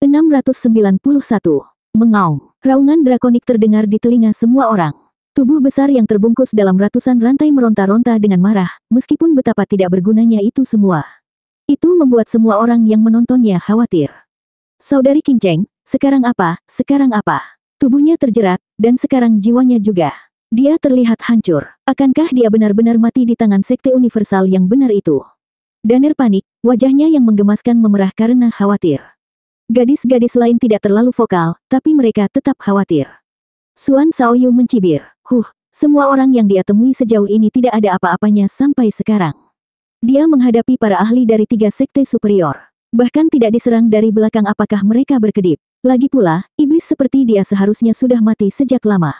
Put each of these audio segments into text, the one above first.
691. Mengaum. Raungan drakonik terdengar di telinga semua orang. Tubuh besar yang terbungkus dalam ratusan rantai meronta-ronta dengan marah, meskipun betapa tidak bergunanya itu semua. Itu membuat semua orang yang menontonnya khawatir. Saudari Kinceng, sekarang apa, sekarang apa? Tubuhnya terjerat, dan sekarang jiwanya juga. Dia terlihat hancur. Akankah dia benar-benar mati di tangan sekte universal yang benar itu? Daner panik, wajahnya yang menggemaskan memerah karena khawatir. Gadis-gadis lain tidak terlalu vokal, tapi mereka tetap khawatir. Suan Saoyu mencibir. Huh, semua orang yang dia temui sejauh ini tidak ada apa-apanya sampai sekarang. Dia menghadapi para ahli dari tiga sekte superior. Bahkan tidak diserang dari belakang apakah mereka berkedip. Lagi pula, iblis seperti dia seharusnya sudah mati sejak lama.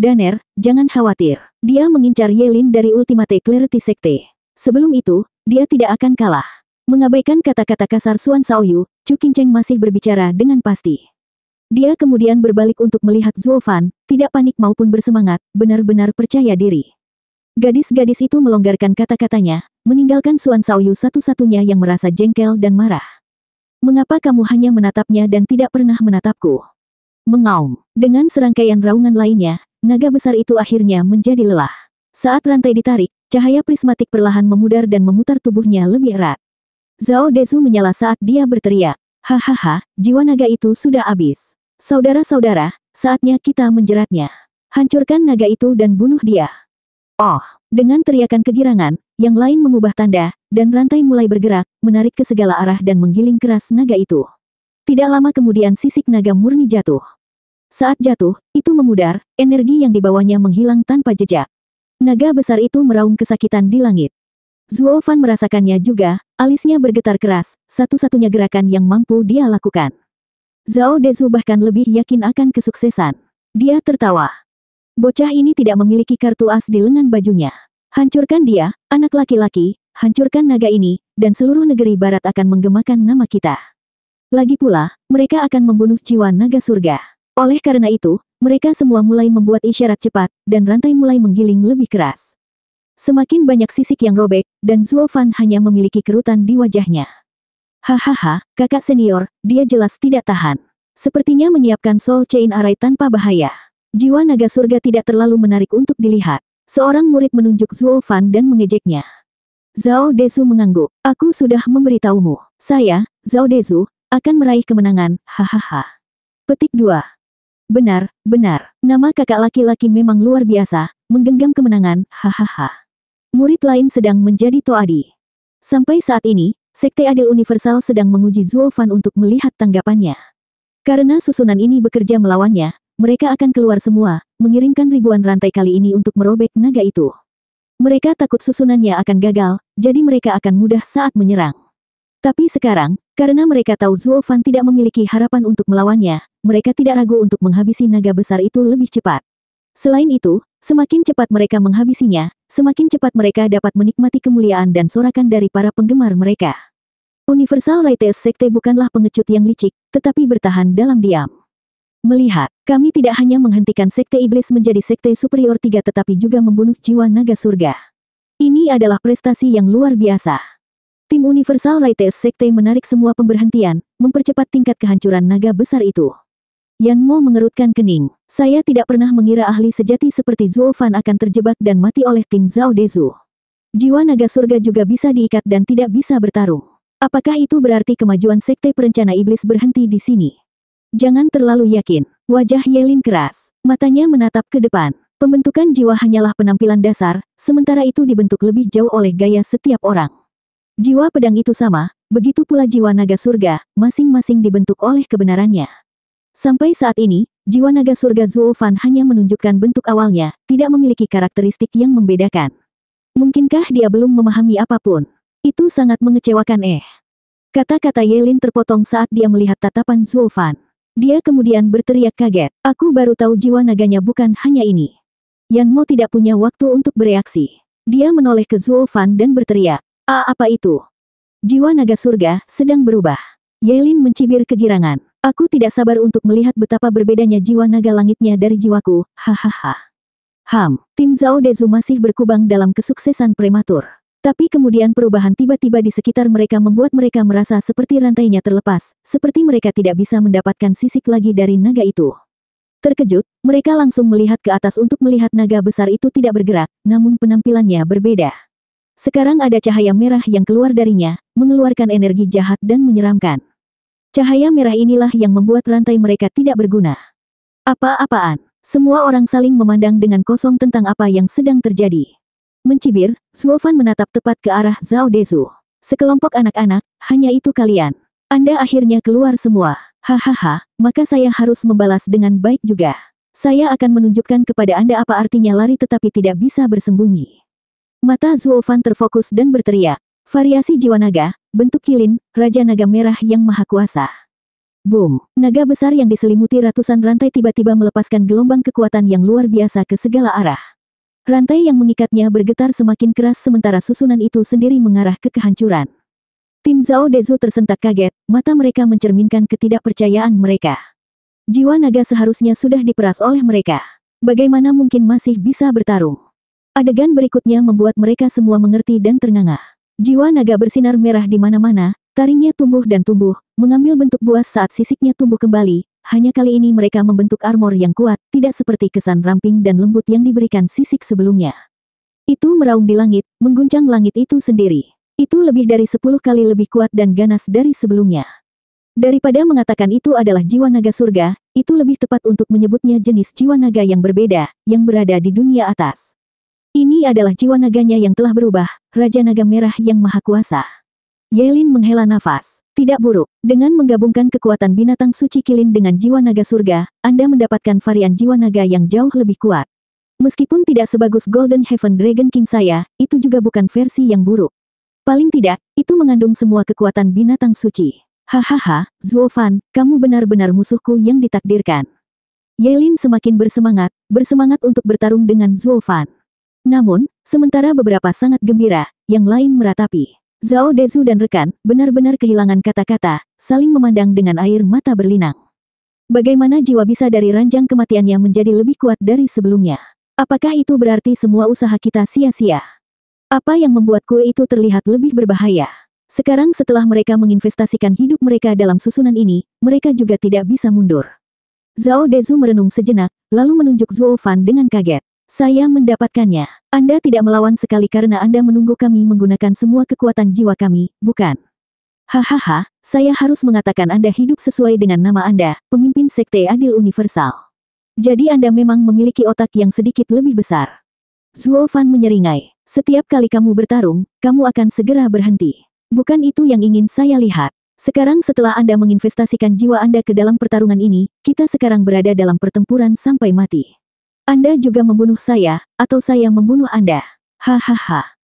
Daner, jangan khawatir. Dia mengincar Yelin dari Ultimate Clarity Sekte. Sebelum itu, dia tidak akan kalah. Mengabaikan kata-kata kasar Suan Saoyu, Chu Qingcheng masih berbicara dengan pasti. Dia kemudian berbalik untuk melihat Zuo Fan. tidak panik maupun bersemangat, benar-benar percaya diri. Gadis-gadis itu melonggarkan kata-katanya, meninggalkan Suan Saoyu satu-satunya yang merasa jengkel dan marah. Mengapa kamu hanya menatapnya dan tidak pernah menatapku? Mengaum. Dengan serangkaian raungan lainnya, naga besar itu akhirnya menjadi lelah. Saat rantai ditarik, cahaya prismatik perlahan memudar dan memutar tubuhnya lebih erat. Zhao Dezu menyala saat dia berteriak. Hahaha, jiwa naga itu sudah habis. Saudara-saudara, saatnya kita menjeratnya. Hancurkan naga itu dan bunuh dia. Oh, dengan teriakan kegirangan, yang lain mengubah tanda, dan rantai mulai bergerak, menarik ke segala arah dan menggiling keras naga itu. Tidak lama kemudian sisik naga murni jatuh. Saat jatuh, itu memudar, energi yang dibawanya menghilang tanpa jejak. Naga besar itu meraung kesakitan di langit. Zuo Fan merasakannya juga, alisnya bergetar keras, satu-satunya gerakan yang mampu dia lakukan. Zhao Dezu bahkan lebih yakin akan kesuksesan. Dia tertawa. Bocah ini tidak memiliki kartu as di lengan bajunya. Hancurkan dia, anak laki-laki, hancurkan naga ini, dan seluruh negeri barat akan menggemakan nama kita. Lagi pula, mereka akan membunuh jiwa naga surga. Oleh karena itu, mereka semua mulai membuat isyarat cepat, dan rantai mulai menggiling lebih keras. Semakin banyak sisik yang robek, dan Zuofan hanya memiliki kerutan di wajahnya. Hahaha, kakak senior, dia jelas tidak tahan. Sepertinya menyiapkan soul chain array tanpa bahaya. Jiwa naga surga tidak terlalu menarik untuk dilihat. Seorang murid menunjuk Zuofan dan mengejeknya. Zhao Dezu mengangguk. Aku sudah memberitahumu. Saya, Zhao Dezu, akan meraih kemenangan, hahaha. Petik 2. Benar, benar. Nama kakak laki-laki memang luar biasa, menggenggam kemenangan, hahaha. Murid lain sedang menjadi Toadi. Sampai saat ini, Sekte Adil Universal sedang menguji Zuo Fan untuk melihat tanggapannya. Karena susunan ini bekerja melawannya, mereka akan keluar semua, mengirimkan ribuan rantai kali ini untuk merobek naga itu. Mereka takut susunannya akan gagal, jadi mereka akan mudah saat menyerang. Tapi sekarang, karena mereka tahu Zuo Fan tidak memiliki harapan untuk melawannya, mereka tidak ragu untuk menghabisi naga besar itu lebih cepat. Selain itu, semakin cepat mereka menghabisinya, semakin cepat mereka dapat menikmati kemuliaan dan sorakan dari para penggemar mereka. Universal Rites Sekte bukanlah pengecut yang licik, tetapi bertahan dalam diam. Melihat, kami tidak hanya menghentikan Sekte Iblis menjadi Sekte Superior 3 tetapi juga membunuh jiwa naga surga. Ini adalah prestasi yang luar biasa. Tim Universal Rites Sekte menarik semua pemberhentian, mempercepat tingkat kehancuran naga besar itu. Yan Mo mengerutkan kening. Saya tidak pernah mengira ahli sejati seperti Zuo Fan akan terjebak dan mati oleh tim Zhao Dezu. Jiwa naga surga juga bisa diikat dan tidak bisa bertarung. Apakah itu berarti kemajuan sekte perencana iblis berhenti di sini? Jangan terlalu yakin. Wajah Yelin keras. Matanya menatap ke depan. Pembentukan jiwa hanyalah penampilan dasar, sementara itu dibentuk lebih jauh oleh gaya setiap orang. Jiwa pedang itu sama, begitu pula jiwa naga surga, masing-masing dibentuk oleh kebenarannya. Sampai saat ini, jiwa naga surga Zuofan hanya menunjukkan bentuk awalnya, tidak memiliki karakteristik yang membedakan. Mungkinkah dia belum memahami apapun? Itu sangat mengecewakan eh. Kata-kata Yelin terpotong saat dia melihat tatapan Zuofan. Dia kemudian berteriak kaget, aku baru tahu jiwa naganya bukan hanya ini. Mo tidak punya waktu untuk bereaksi. Dia menoleh ke Zuofan dan berteriak, A ah, apa itu? Jiwa naga surga sedang berubah. Yelin mencibir kegirangan. Aku tidak sabar untuk melihat betapa berbedanya jiwa naga langitnya dari jiwaku, hahaha. Ham, tim Zhao Dezu masih berkubang dalam kesuksesan prematur. Tapi kemudian perubahan tiba-tiba di sekitar mereka membuat mereka merasa seperti rantainya terlepas, seperti mereka tidak bisa mendapatkan sisik lagi dari naga itu. Terkejut, mereka langsung melihat ke atas untuk melihat naga besar itu tidak bergerak, namun penampilannya berbeda. Sekarang ada cahaya merah yang keluar darinya, mengeluarkan energi jahat dan menyeramkan. Cahaya merah inilah yang membuat rantai mereka tidak berguna. Apa-apaan? Semua orang saling memandang dengan kosong tentang apa yang sedang terjadi. Mencibir, Suofan menatap tepat ke arah Zhao Dezu. Sekelompok anak-anak, hanya itu kalian. Anda akhirnya keluar semua. Hahaha, maka saya harus membalas dengan baik juga. Saya akan menunjukkan kepada Anda apa artinya lari tetapi tidak bisa bersembunyi. Mata Zuofan terfokus dan berteriak. Variasi jiwa naga, bentuk kilin, Raja Naga Merah yang Maha Kuasa. Boom! Naga besar yang diselimuti ratusan rantai tiba-tiba melepaskan gelombang kekuatan yang luar biasa ke segala arah. Rantai yang mengikatnya bergetar semakin keras sementara susunan itu sendiri mengarah ke kehancuran. Tim Zhao Dezu tersentak kaget, mata mereka mencerminkan ketidakpercayaan mereka. Jiwa naga seharusnya sudah diperas oleh mereka. Bagaimana mungkin masih bisa bertarung? Adegan berikutnya membuat mereka semua mengerti dan ternganga. Jiwa naga bersinar merah di mana-mana, taringnya tumbuh dan tumbuh, mengambil bentuk buas saat sisiknya tumbuh kembali. Hanya kali ini mereka membentuk armor yang kuat, tidak seperti kesan ramping dan lembut yang diberikan sisik sebelumnya. Itu meraung di langit, mengguncang langit itu sendiri. Itu lebih dari sepuluh kali lebih kuat dan ganas dari sebelumnya. Daripada mengatakan itu adalah jiwa naga surga, itu lebih tepat untuk menyebutnya jenis jiwa naga yang berbeda, yang berada di dunia atas. Ini adalah jiwa naganya yang telah berubah, Raja Naga Merah yang Maha Kuasa. Yelin menghela nafas. Tidak buruk. Dengan menggabungkan kekuatan binatang suci kilin dengan jiwa naga surga, Anda mendapatkan varian jiwa naga yang jauh lebih kuat. Meskipun tidak sebagus Golden Heaven Dragon King saya, itu juga bukan versi yang buruk. Paling tidak, itu mengandung semua kekuatan binatang suci. Hahaha, Zuofan, kamu benar-benar musuhku yang ditakdirkan. Yelin semakin bersemangat, bersemangat untuk bertarung dengan Zuofan. Namun, sementara beberapa sangat gembira, yang lain meratapi. Zhao Dezu dan rekan benar-benar kehilangan kata-kata, saling memandang dengan air mata berlinang. Bagaimana jiwa bisa dari ranjang kematiannya menjadi lebih kuat dari sebelumnya? Apakah itu berarti semua usaha kita sia-sia? Apa yang membuat kue itu terlihat lebih berbahaya? Sekarang setelah mereka menginvestasikan hidup mereka dalam susunan ini, mereka juga tidak bisa mundur. Zhao Dezu merenung sejenak, lalu menunjuk Zuo Fan dengan kaget. Saya mendapatkannya. Anda tidak melawan sekali karena Anda menunggu kami menggunakan semua kekuatan jiwa kami, bukan? Hahaha, saya harus mengatakan Anda hidup sesuai dengan nama Anda, pemimpin Sekte Adil Universal. Jadi Anda memang memiliki otak yang sedikit lebih besar. Zuo Fan menyeringai. Setiap kali kamu bertarung, kamu akan segera berhenti. Bukan itu yang ingin saya lihat. Sekarang setelah Anda menginvestasikan jiwa Anda ke dalam pertarungan ini, kita sekarang berada dalam pertempuran sampai mati. Anda juga membunuh saya, atau saya membunuh Anda. Hahaha.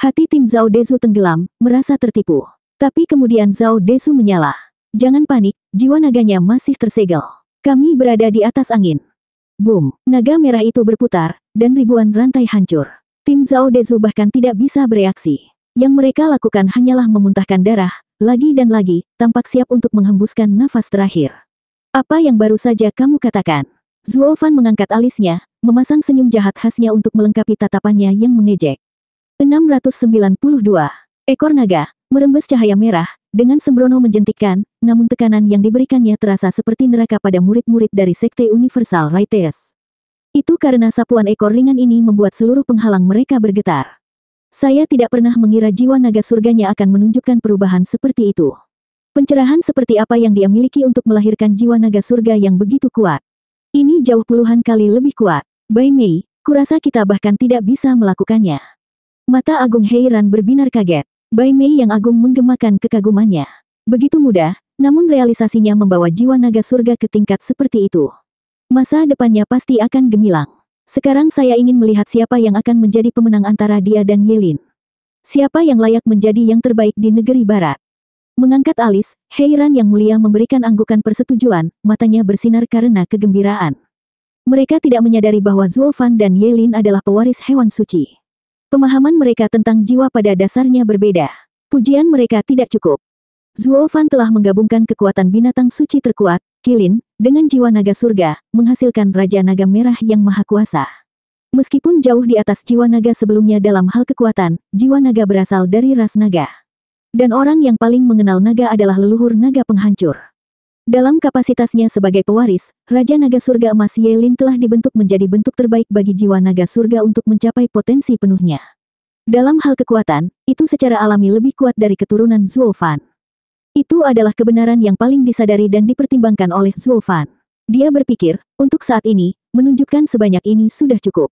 Hati tim Zhao Dezu tenggelam, merasa tertipu. Tapi kemudian Zhao Dezu menyala. Jangan panik, jiwa naganya masih tersegel. Kami berada di atas angin. Boom, naga merah itu berputar, dan ribuan rantai hancur. Tim Zhao Dezu bahkan tidak bisa bereaksi. Yang mereka lakukan hanyalah memuntahkan darah, lagi dan lagi, tampak siap untuk menghembuskan nafas terakhir. Apa yang baru saja kamu katakan? Zhuo Fan mengangkat alisnya, memasang senyum jahat khasnya untuk melengkapi tatapannya yang mengejek. 692. Ekor naga, merembes cahaya merah, dengan sembrono menjentikkan, namun tekanan yang diberikannya terasa seperti neraka pada murid-murid dari Sekte Universal Rites. Itu karena sapuan ekor ringan ini membuat seluruh penghalang mereka bergetar. Saya tidak pernah mengira jiwa naga surganya akan menunjukkan perubahan seperti itu. Pencerahan seperti apa yang dia miliki untuk melahirkan jiwa naga surga yang begitu kuat. Ini jauh puluhan kali lebih kuat. Bai Mei, kurasa kita bahkan tidak bisa melakukannya. Mata Agung Heiran berbinar kaget. Bai Mei yang agung menggemakan kekagumannya. Begitu mudah, namun realisasinya membawa jiwa naga surga ke tingkat seperti itu. Masa depannya pasti akan gemilang. Sekarang saya ingin melihat siapa yang akan menjadi pemenang antara dia dan Yelin. Siapa yang layak menjadi yang terbaik di negeri barat. Mengangkat alis, Heiran yang mulia memberikan anggukan persetujuan, matanya bersinar karena kegembiraan. Mereka tidak menyadari bahwa Zuofan dan Yelin adalah pewaris hewan suci. Pemahaman mereka tentang jiwa pada dasarnya berbeda. Pujian mereka tidak cukup. Zuofan telah menggabungkan kekuatan binatang suci terkuat, Kilin, dengan jiwa naga surga, menghasilkan Raja Naga Merah yang maha kuasa. Meskipun jauh di atas jiwa naga sebelumnya dalam hal kekuatan, jiwa naga berasal dari ras naga. Dan orang yang paling mengenal naga adalah leluhur naga penghancur. Dalam kapasitasnya sebagai pewaris, Raja Naga Surga Emas Yelin telah dibentuk menjadi bentuk terbaik bagi jiwa naga surga untuk mencapai potensi penuhnya. Dalam hal kekuatan, itu secara alami lebih kuat dari keturunan Zuo Fan. Itu adalah kebenaran yang paling disadari dan dipertimbangkan oleh Zuo Fan. Dia berpikir, untuk saat ini, menunjukkan sebanyak ini sudah cukup.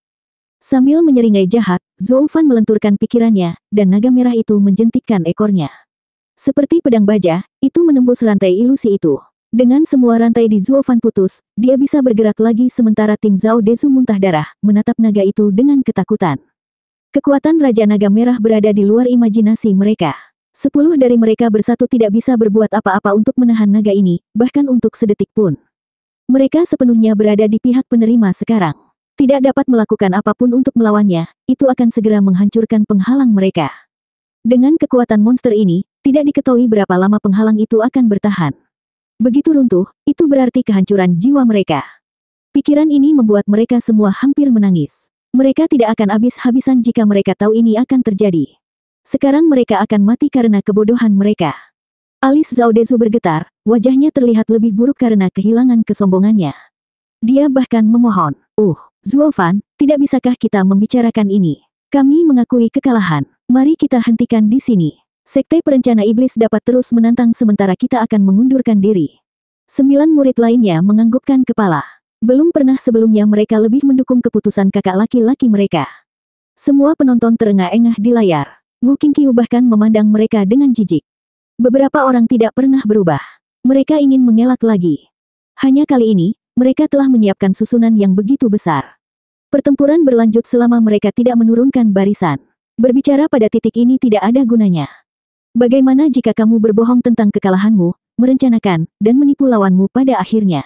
Sambil menyeringai jahat, Zoufan melenturkan pikirannya, dan naga merah itu menjentikkan ekornya. Seperti pedang baja, itu menembus rantai ilusi itu. Dengan semua rantai di Zuofan putus, dia bisa bergerak lagi sementara tim Zhao Dezu muntah darah, menatap naga itu dengan ketakutan. Kekuatan Raja Naga Merah berada di luar imajinasi mereka. Sepuluh dari mereka bersatu tidak bisa berbuat apa-apa untuk menahan naga ini, bahkan untuk sedetik pun. Mereka sepenuhnya berada di pihak penerima sekarang tidak dapat melakukan apapun untuk melawannya, itu akan segera menghancurkan penghalang mereka. Dengan kekuatan monster ini, tidak diketahui berapa lama penghalang itu akan bertahan. Begitu runtuh, itu berarti kehancuran jiwa mereka. Pikiran ini membuat mereka semua hampir menangis. Mereka tidak akan habis-habisan jika mereka tahu ini akan terjadi. Sekarang mereka akan mati karena kebodohan mereka. Alis Zaudezu bergetar, wajahnya terlihat lebih buruk karena kehilangan kesombongannya. Dia bahkan memohon, Uh, Zuofan, tidak bisakah kita membicarakan ini? Kami mengakui kekalahan. Mari kita hentikan di sini. Sekte perencana iblis dapat terus menantang sementara kita akan mengundurkan diri. Sembilan murid lainnya menganggukkan kepala. Belum pernah sebelumnya mereka lebih mendukung keputusan kakak laki-laki mereka. Semua penonton terengah-engah di layar. Wu Qingqiu bahkan memandang mereka dengan jijik. Beberapa orang tidak pernah berubah. Mereka ingin mengelak lagi. Hanya kali ini, mereka telah menyiapkan susunan yang begitu besar. Pertempuran berlanjut selama mereka tidak menurunkan barisan. Berbicara pada titik ini tidak ada gunanya. Bagaimana jika kamu berbohong tentang kekalahanmu, merencanakan, dan menipu lawanmu pada akhirnya?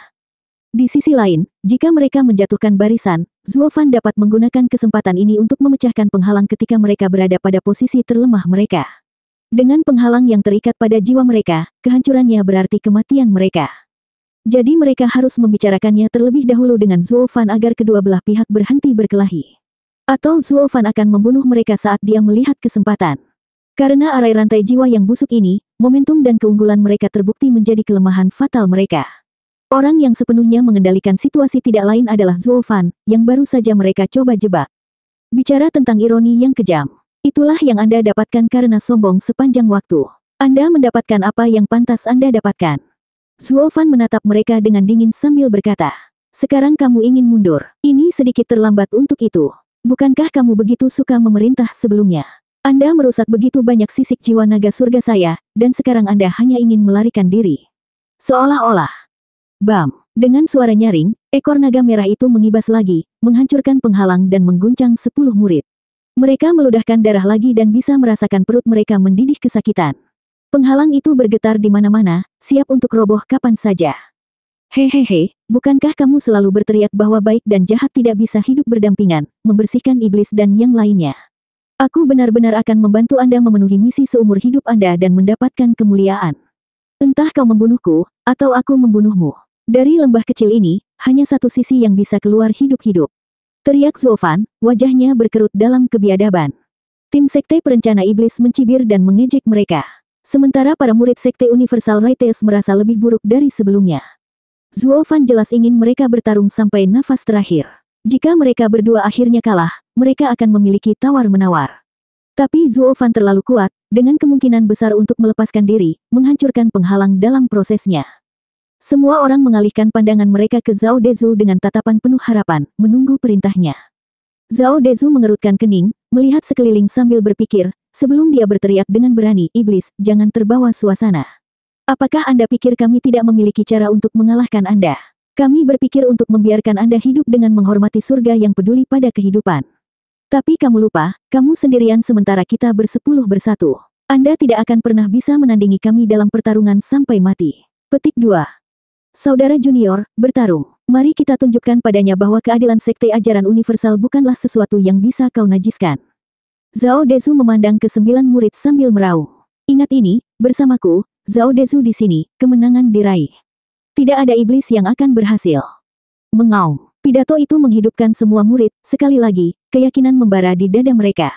Di sisi lain, jika mereka menjatuhkan barisan, Zuofan dapat menggunakan kesempatan ini untuk memecahkan penghalang ketika mereka berada pada posisi terlemah mereka. Dengan penghalang yang terikat pada jiwa mereka, kehancurannya berarti kematian mereka. Jadi mereka harus membicarakannya terlebih dahulu dengan Zuofan agar kedua belah pihak berhenti berkelahi. Atau Zuofan akan membunuh mereka saat dia melihat kesempatan. Karena arai rantai jiwa yang busuk ini, momentum dan keunggulan mereka terbukti menjadi kelemahan fatal mereka. Orang yang sepenuhnya mengendalikan situasi tidak lain adalah Zuofan, yang baru saja mereka coba jebak. Bicara tentang ironi yang kejam. Itulah yang Anda dapatkan karena sombong sepanjang waktu. Anda mendapatkan apa yang pantas Anda dapatkan. Zuofan menatap mereka dengan dingin sambil berkata, sekarang kamu ingin mundur, ini sedikit terlambat untuk itu. Bukankah kamu begitu suka memerintah sebelumnya? Anda merusak begitu banyak sisik jiwa naga surga saya, dan sekarang Anda hanya ingin melarikan diri. Seolah-olah. Bam! Dengan suara nyaring, ekor naga merah itu mengibas lagi, menghancurkan penghalang dan mengguncang sepuluh murid. Mereka meludahkan darah lagi dan bisa merasakan perut mereka mendidih kesakitan. Penghalang itu bergetar di mana-mana, siap untuk roboh kapan saja. Hehehe, bukankah kamu selalu berteriak bahwa baik dan jahat tidak bisa hidup berdampingan, membersihkan iblis dan yang lainnya? Aku benar-benar akan membantu Anda memenuhi misi seumur hidup Anda dan mendapatkan kemuliaan. Entah kau membunuhku, atau aku membunuhmu. Dari lembah kecil ini, hanya satu sisi yang bisa keluar hidup-hidup. Teriak Zofan, wajahnya berkerut dalam kebiadaban. Tim sekte perencana iblis mencibir dan mengejek mereka. Sementara para murid sekte Universal Rites merasa lebih buruk dari sebelumnya. Zuo Fan jelas ingin mereka bertarung sampai nafas terakhir. Jika mereka berdua akhirnya kalah, mereka akan memiliki tawar-menawar. Tapi Zuo Fan terlalu kuat, dengan kemungkinan besar untuk melepaskan diri, menghancurkan penghalang dalam prosesnya. Semua orang mengalihkan pandangan mereka ke Zhao Dezu dengan tatapan penuh harapan, menunggu perintahnya. Zhao Dezu mengerutkan kening, melihat sekeliling sambil berpikir, sebelum dia berteriak dengan berani, iblis, jangan terbawa suasana. Apakah Anda pikir kami tidak memiliki cara untuk mengalahkan Anda? Kami berpikir untuk membiarkan Anda hidup dengan menghormati surga yang peduli pada kehidupan. Tapi kamu lupa, kamu sendirian sementara kita bersepuluh bersatu. Anda tidak akan pernah bisa menandingi kami dalam pertarungan sampai mati. Petik 2. Saudara junior, bertarung. Mari kita tunjukkan padanya bahwa keadilan sekte ajaran universal bukanlah sesuatu yang bisa kau najiskan. Zhao Dezu memandang ke sembilan murid sambil meraung. Ingat ini, bersamaku, Zhao Dezu di sini, kemenangan diraih. Tidak ada iblis yang akan berhasil. Mengaum. Pidato itu menghidupkan semua murid, sekali lagi, keyakinan membara di dada mereka.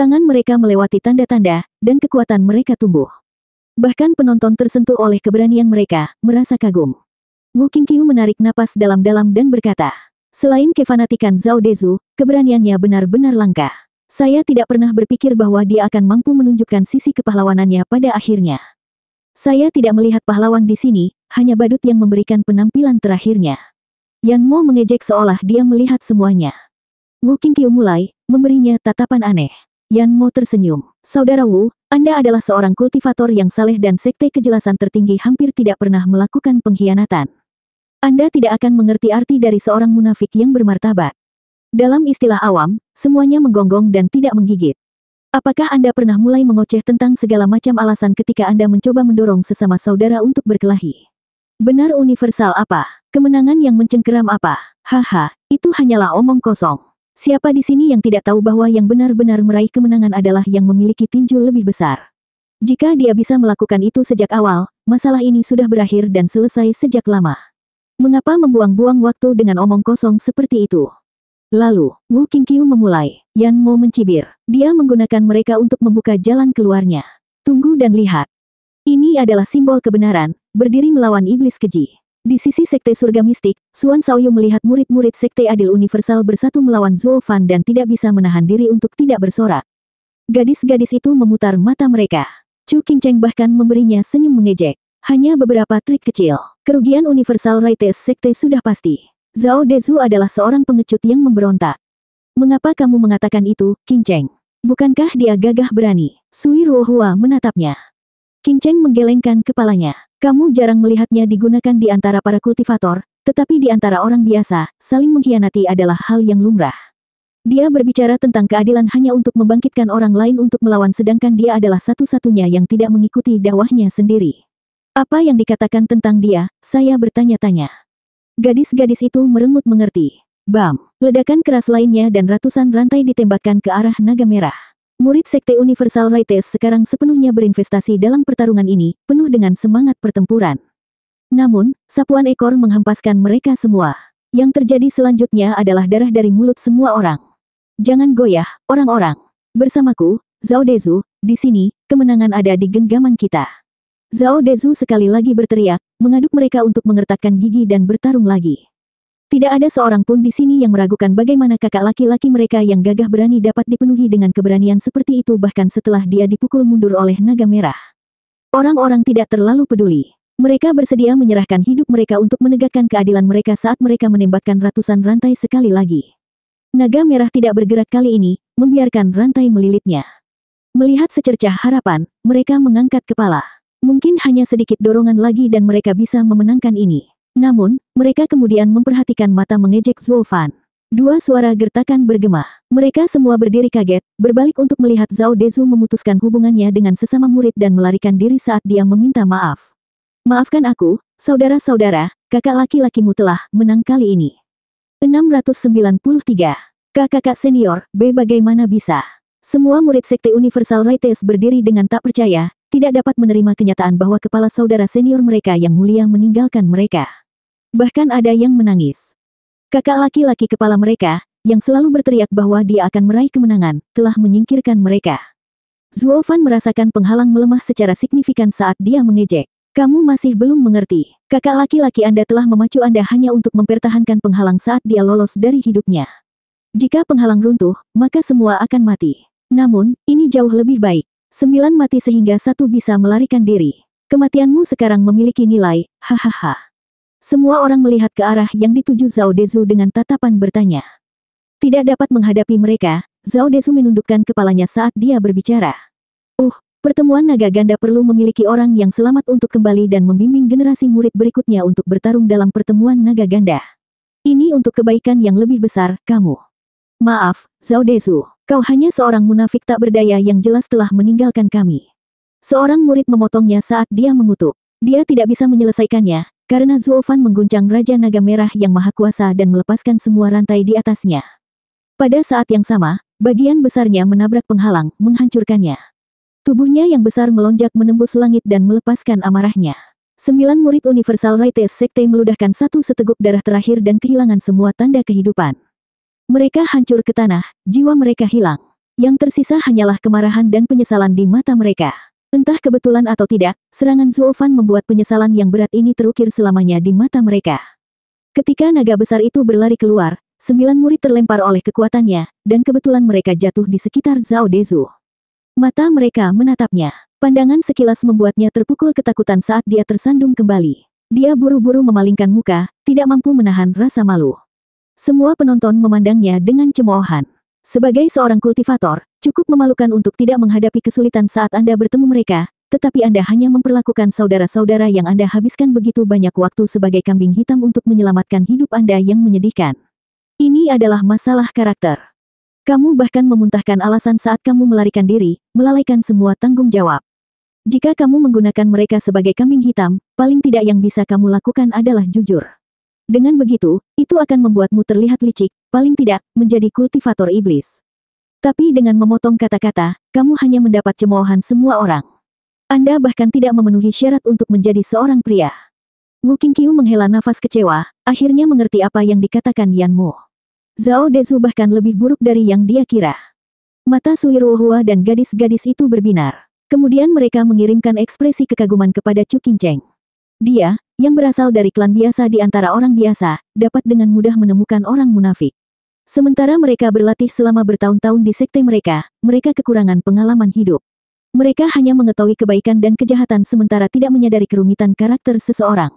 Tangan mereka melewati tanda-tanda, dan kekuatan mereka tumbuh. Bahkan penonton tersentuh oleh keberanian mereka, merasa kagum. Wu Qingqiu menarik napas dalam-dalam dan berkata, Selain kefanatikan Zhao Dezu, keberaniannya benar-benar langka. Saya tidak pernah berpikir bahwa dia akan mampu menunjukkan sisi kepahlawanannya pada akhirnya. Saya tidak melihat pahlawan di sini, hanya badut yang memberikan penampilan terakhirnya. Yan Mo mengejek seolah dia melihat semuanya. Wu Qingqiu mulai, memberinya tatapan aneh. Yan Mo tersenyum. Saudara Wu, Anda adalah seorang kultivator yang saleh dan sekte kejelasan tertinggi hampir tidak pernah melakukan pengkhianatan. Anda tidak akan mengerti arti dari seorang munafik yang bermartabat. Dalam istilah awam, semuanya menggonggong dan tidak menggigit. Apakah Anda pernah mulai mengoceh tentang segala macam alasan ketika Anda mencoba mendorong sesama saudara untuk berkelahi? Benar universal apa? Kemenangan yang mencengkeram apa? Haha, itu hanyalah omong kosong. Siapa di sini yang tidak tahu bahwa yang benar-benar meraih kemenangan adalah yang memiliki tinju lebih besar? Jika dia bisa melakukan itu sejak awal, masalah ini sudah berakhir dan selesai sejak lama. Mengapa membuang-buang waktu dengan omong kosong seperti itu? Lalu, Wu Qingqiu memulai. Yan Mo mencibir. Dia menggunakan mereka untuk membuka jalan keluarnya. Tunggu dan lihat. Ini adalah simbol kebenaran, berdiri melawan iblis keji. Di sisi sekte surga mistik, Suan Saoyu melihat murid-murid sekte adil universal bersatu melawan Zuo Fan dan tidak bisa menahan diri untuk tidak bersorak. Gadis-gadis itu memutar mata mereka. Chu Qingcheng bahkan memberinya senyum mengejek. Hanya beberapa trik kecil. Kerugian universal Raites Sekte sudah pasti. Zhao Dezu adalah seorang pengecut yang memberontak. Mengapa kamu mengatakan itu, King Cheng? Bukankah dia gagah berani? Sui Ruohua menatapnya. King Cheng menggelengkan kepalanya. Kamu jarang melihatnya digunakan di antara para kultivator, tetapi di antara orang biasa, saling mengkhianati adalah hal yang lumrah. Dia berbicara tentang keadilan hanya untuk membangkitkan orang lain untuk melawan sedangkan dia adalah satu-satunya yang tidak mengikuti dakwahnya sendiri. Apa yang dikatakan tentang dia, saya bertanya-tanya. Gadis-gadis itu merengut mengerti. Bam! Ledakan keras lainnya dan ratusan rantai ditembakkan ke arah naga merah. Murid Sekte Universal Raites sekarang sepenuhnya berinvestasi dalam pertarungan ini, penuh dengan semangat pertempuran. Namun, sapuan ekor menghempaskan mereka semua. Yang terjadi selanjutnya adalah darah dari mulut semua orang. Jangan goyah, orang-orang. Bersamaku, Zhao Dezu, di sini, kemenangan ada di genggaman kita. Zhao Dezu sekali lagi berteriak, mengaduk mereka untuk mengertakkan gigi dan bertarung lagi. Tidak ada seorang pun di sini yang meragukan bagaimana kakak laki-laki mereka yang gagah berani dapat dipenuhi dengan keberanian seperti itu bahkan setelah dia dipukul mundur oleh naga merah. Orang-orang tidak terlalu peduli. Mereka bersedia menyerahkan hidup mereka untuk menegakkan keadilan mereka saat mereka menembakkan ratusan rantai sekali lagi. Naga merah tidak bergerak kali ini, membiarkan rantai melilitnya. Melihat secercah harapan, mereka mengangkat kepala. Mungkin hanya sedikit dorongan lagi dan mereka bisa memenangkan ini. Namun, mereka kemudian memperhatikan mata mengejek Zulfan. Dua suara gertakan bergema. Mereka semua berdiri kaget, berbalik untuk melihat Zhao Dezu memutuskan hubungannya dengan sesama murid dan melarikan diri saat dia meminta maaf. Maafkan aku, saudara-saudara, kakak laki-lakimu telah menang kali ini. 693. Kakak-kakak senior, B bagaimana bisa? Semua murid sekte Universal Rites berdiri dengan tak percaya, tidak dapat menerima kenyataan bahwa kepala saudara senior mereka yang mulia meninggalkan mereka. Bahkan ada yang menangis. Kakak laki-laki kepala mereka, yang selalu berteriak bahwa dia akan meraih kemenangan, telah menyingkirkan mereka. Zuo Fan merasakan penghalang melemah secara signifikan saat dia mengejek. Kamu masih belum mengerti. Kakak laki-laki Anda telah memacu Anda hanya untuk mempertahankan penghalang saat dia lolos dari hidupnya. Jika penghalang runtuh, maka semua akan mati. Namun, ini jauh lebih baik. Sembilan mati sehingga satu bisa melarikan diri. Kematianmu sekarang memiliki nilai, hahaha. Semua orang melihat ke arah yang dituju Zhao Dezu dengan tatapan bertanya. Tidak dapat menghadapi mereka, Zhao Dezu menundukkan kepalanya saat dia berbicara. Uh, pertemuan naga ganda perlu memiliki orang yang selamat untuk kembali dan membimbing generasi murid berikutnya untuk bertarung dalam pertemuan naga ganda. Ini untuk kebaikan yang lebih besar, kamu. Maaf, Zhao Dezu. Kau hanya seorang munafik tak berdaya yang jelas telah meninggalkan kami. Seorang murid memotongnya saat dia mengutuk. Dia tidak bisa menyelesaikannya, karena Zuofan mengguncang Raja Naga Merah yang maha kuasa dan melepaskan semua rantai di atasnya. Pada saat yang sama, bagian besarnya menabrak penghalang, menghancurkannya. Tubuhnya yang besar melonjak menembus langit dan melepaskan amarahnya. Sembilan murid Universal Rites Sekte meludahkan satu seteguk darah terakhir dan kehilangan semua tanda kehidupan. Mereka hancur ke tanah, jiwa mereka hilang. Yang tersisa hanyalah kemarahan dan penyesalan di mata mereka. Entah kebetulan atau tidak, serangan Zuofan membuat penyesalan yang berat ini terukir selamanya di mata mereka. Ketika naga besar itu berlari keluar, sembilan murid terlempar oleh kekuatannya, dan kebetulan mereka jatuh di sekitar Zhao Dezu. Mata mereka menatapnya. Pandangan sekilas membuatnya terpukul ketakutan saat dia tersandung kembali. Dia buru-buru memalingkan muka, tidak mampu menahan rasa malu. Semua penonton memandangnya dengan cemoohan. Sebagai seorang kultivator, cukup memalukan untuk tidak menghadapi kesulitan saat Anda bertemu mereka, tetapi Anda hanya memperlakukan saudara-saudara yang Anda habiskan begitu banyak waktu sebagai kambing hitam untuk menyelamatkan hidup Anda yang menyedihkan. Ini adalah masalah karakter. Kamu bahkan memuntahkan alasan saat kamu melarikan diri, melalaikan semua tanggung jawab. Jika kamu menggunakan mereka sebagai kambing hitam, paling tidak yang bisa kamu lakukan adalah jujur. Dengan begitu, itu akan membuatmu terlihat licik, paling tidak, menjadi kultivator iblis. Tapi dengan memotong kata-kata, kamu hanya mendapat cemoohan semua orang. Anda bahkan tidak memenuhi syarat untuk menjadi seorang pria. Wu Qingqiu menghela nafas kecewa, akhirnya mengerti apa yang dikatakan Yan Mo. Zhao Dezu bahkan lebih buruk dari yang dia kira. Mata Suiruohua dan gadis-gadis itu berbinar. Kemudian mereka mengirimkan ekspresi kekaguman kepada Chu Qingcheng. Dia, yang berasal dari klan biasa di antara orang biasa, dapat dengan mudah menemukan orang munafik. Sementara mereka berlatih selama bertahun-tahun di sekte mereka, mereka kekurangan pengalaman hidup. Mereka hanya mengetahui kebaikan dan kejahatan sementara tidak menyadari kerumitan karakter seseorang.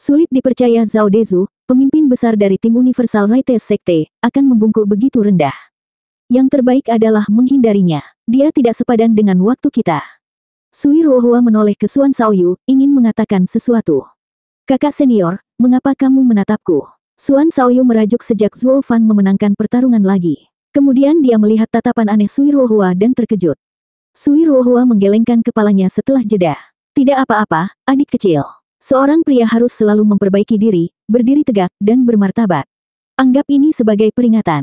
Sulit dipercaya Zhao Dezu, pemimpin besar dari tim Universal Righteous Sekte, akan membungkuk begitu rendah. Yang terbaik adalah menghindarinya. Dia tidak sepadan dengan waktu kita. Sui Ruohua menoleh ke Suan Saoyu, ingin mengatakan sesuatu. Kakak senior, mengapa kamu menatapku? Suan Saoyu merajuk sejak Zhuo Fan memenangkan pertarungan lagi. Kemudian dia melihat tatapan aneh Sui Ruohua dan terkejut. Sui Ruohua menggelengkan kepalanya setelah jeda. Tidak apa-apa, adik kecil. Seorang pria harus selalu memperbaiki diri, berdiri tegak, dan bermartabat. Anggap ini sebagai peringatan.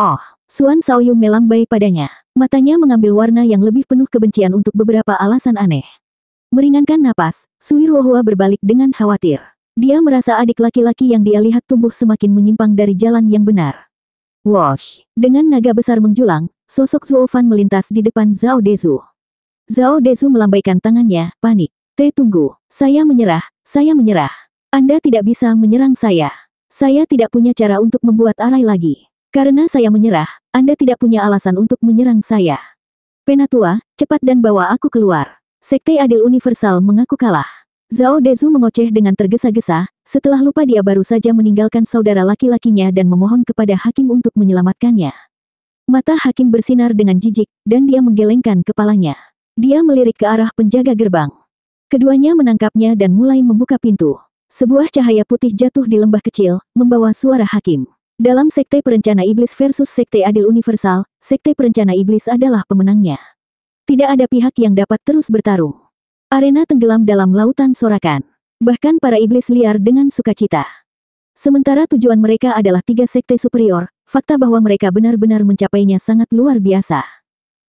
Oh, Suan Saoyu melambai padanya. Matanya mengambil warna yang lebih penuh kebencian untuk beberapa alasan aneh. Meringankan napas, Suiruohua berbalik dengan khawatir. Dia merasa adik laki-laki yang dia lihat tumbuh semakin menyimpang dari jalan yang benar. Wash! Dengan naga besar menjulang, sosok Zuofan melintas di depan Zhao Dezu. Zhao Dezu melambaikan tangannya, panik. Teh tunggu, saya menyerah, saya menyerah. Anda tidak bisa menyerang saya. Saya tidak punya cara untuk membuat arai lagi. Karena saya menyerah, Anda tidak punya alasan untuk menyerang saya. Penatua, cepat dan bawa aku keluar. Sekte Adil Universal mengaku kalah. Zhao Dezu mengoceh dengan tergesa-gesa, setelah lupa dia baru saja meninggalkan saudara laki-lakinya dan memohon kepada hakim untuk menyelamatkannya. Mata hakim bersinar dengan jijik, dan dia menggelengkan kepalanya. Dia melirik ke arah penjaga gerbang. Keduanya menangkapnya dan mulai membuka pintu. Sebuah cahaya putih jatuh di lembah kecil, membawa suara hakim. Dalam Sekte Perencana Iblis versus Sekte Adil Universal, Sekte Perencana Iblis adalah pemenangnya. Tidak ada pihak yang dapat terus bertarung. Arena tenggelam dalam lautan sorakan. Bahkan para iblis liar dengan sukacita. Sementara tujuan mereka adalah tiga sekte superior, fakta bahwa mereka benar-benar mencapainya sangat luar biasa.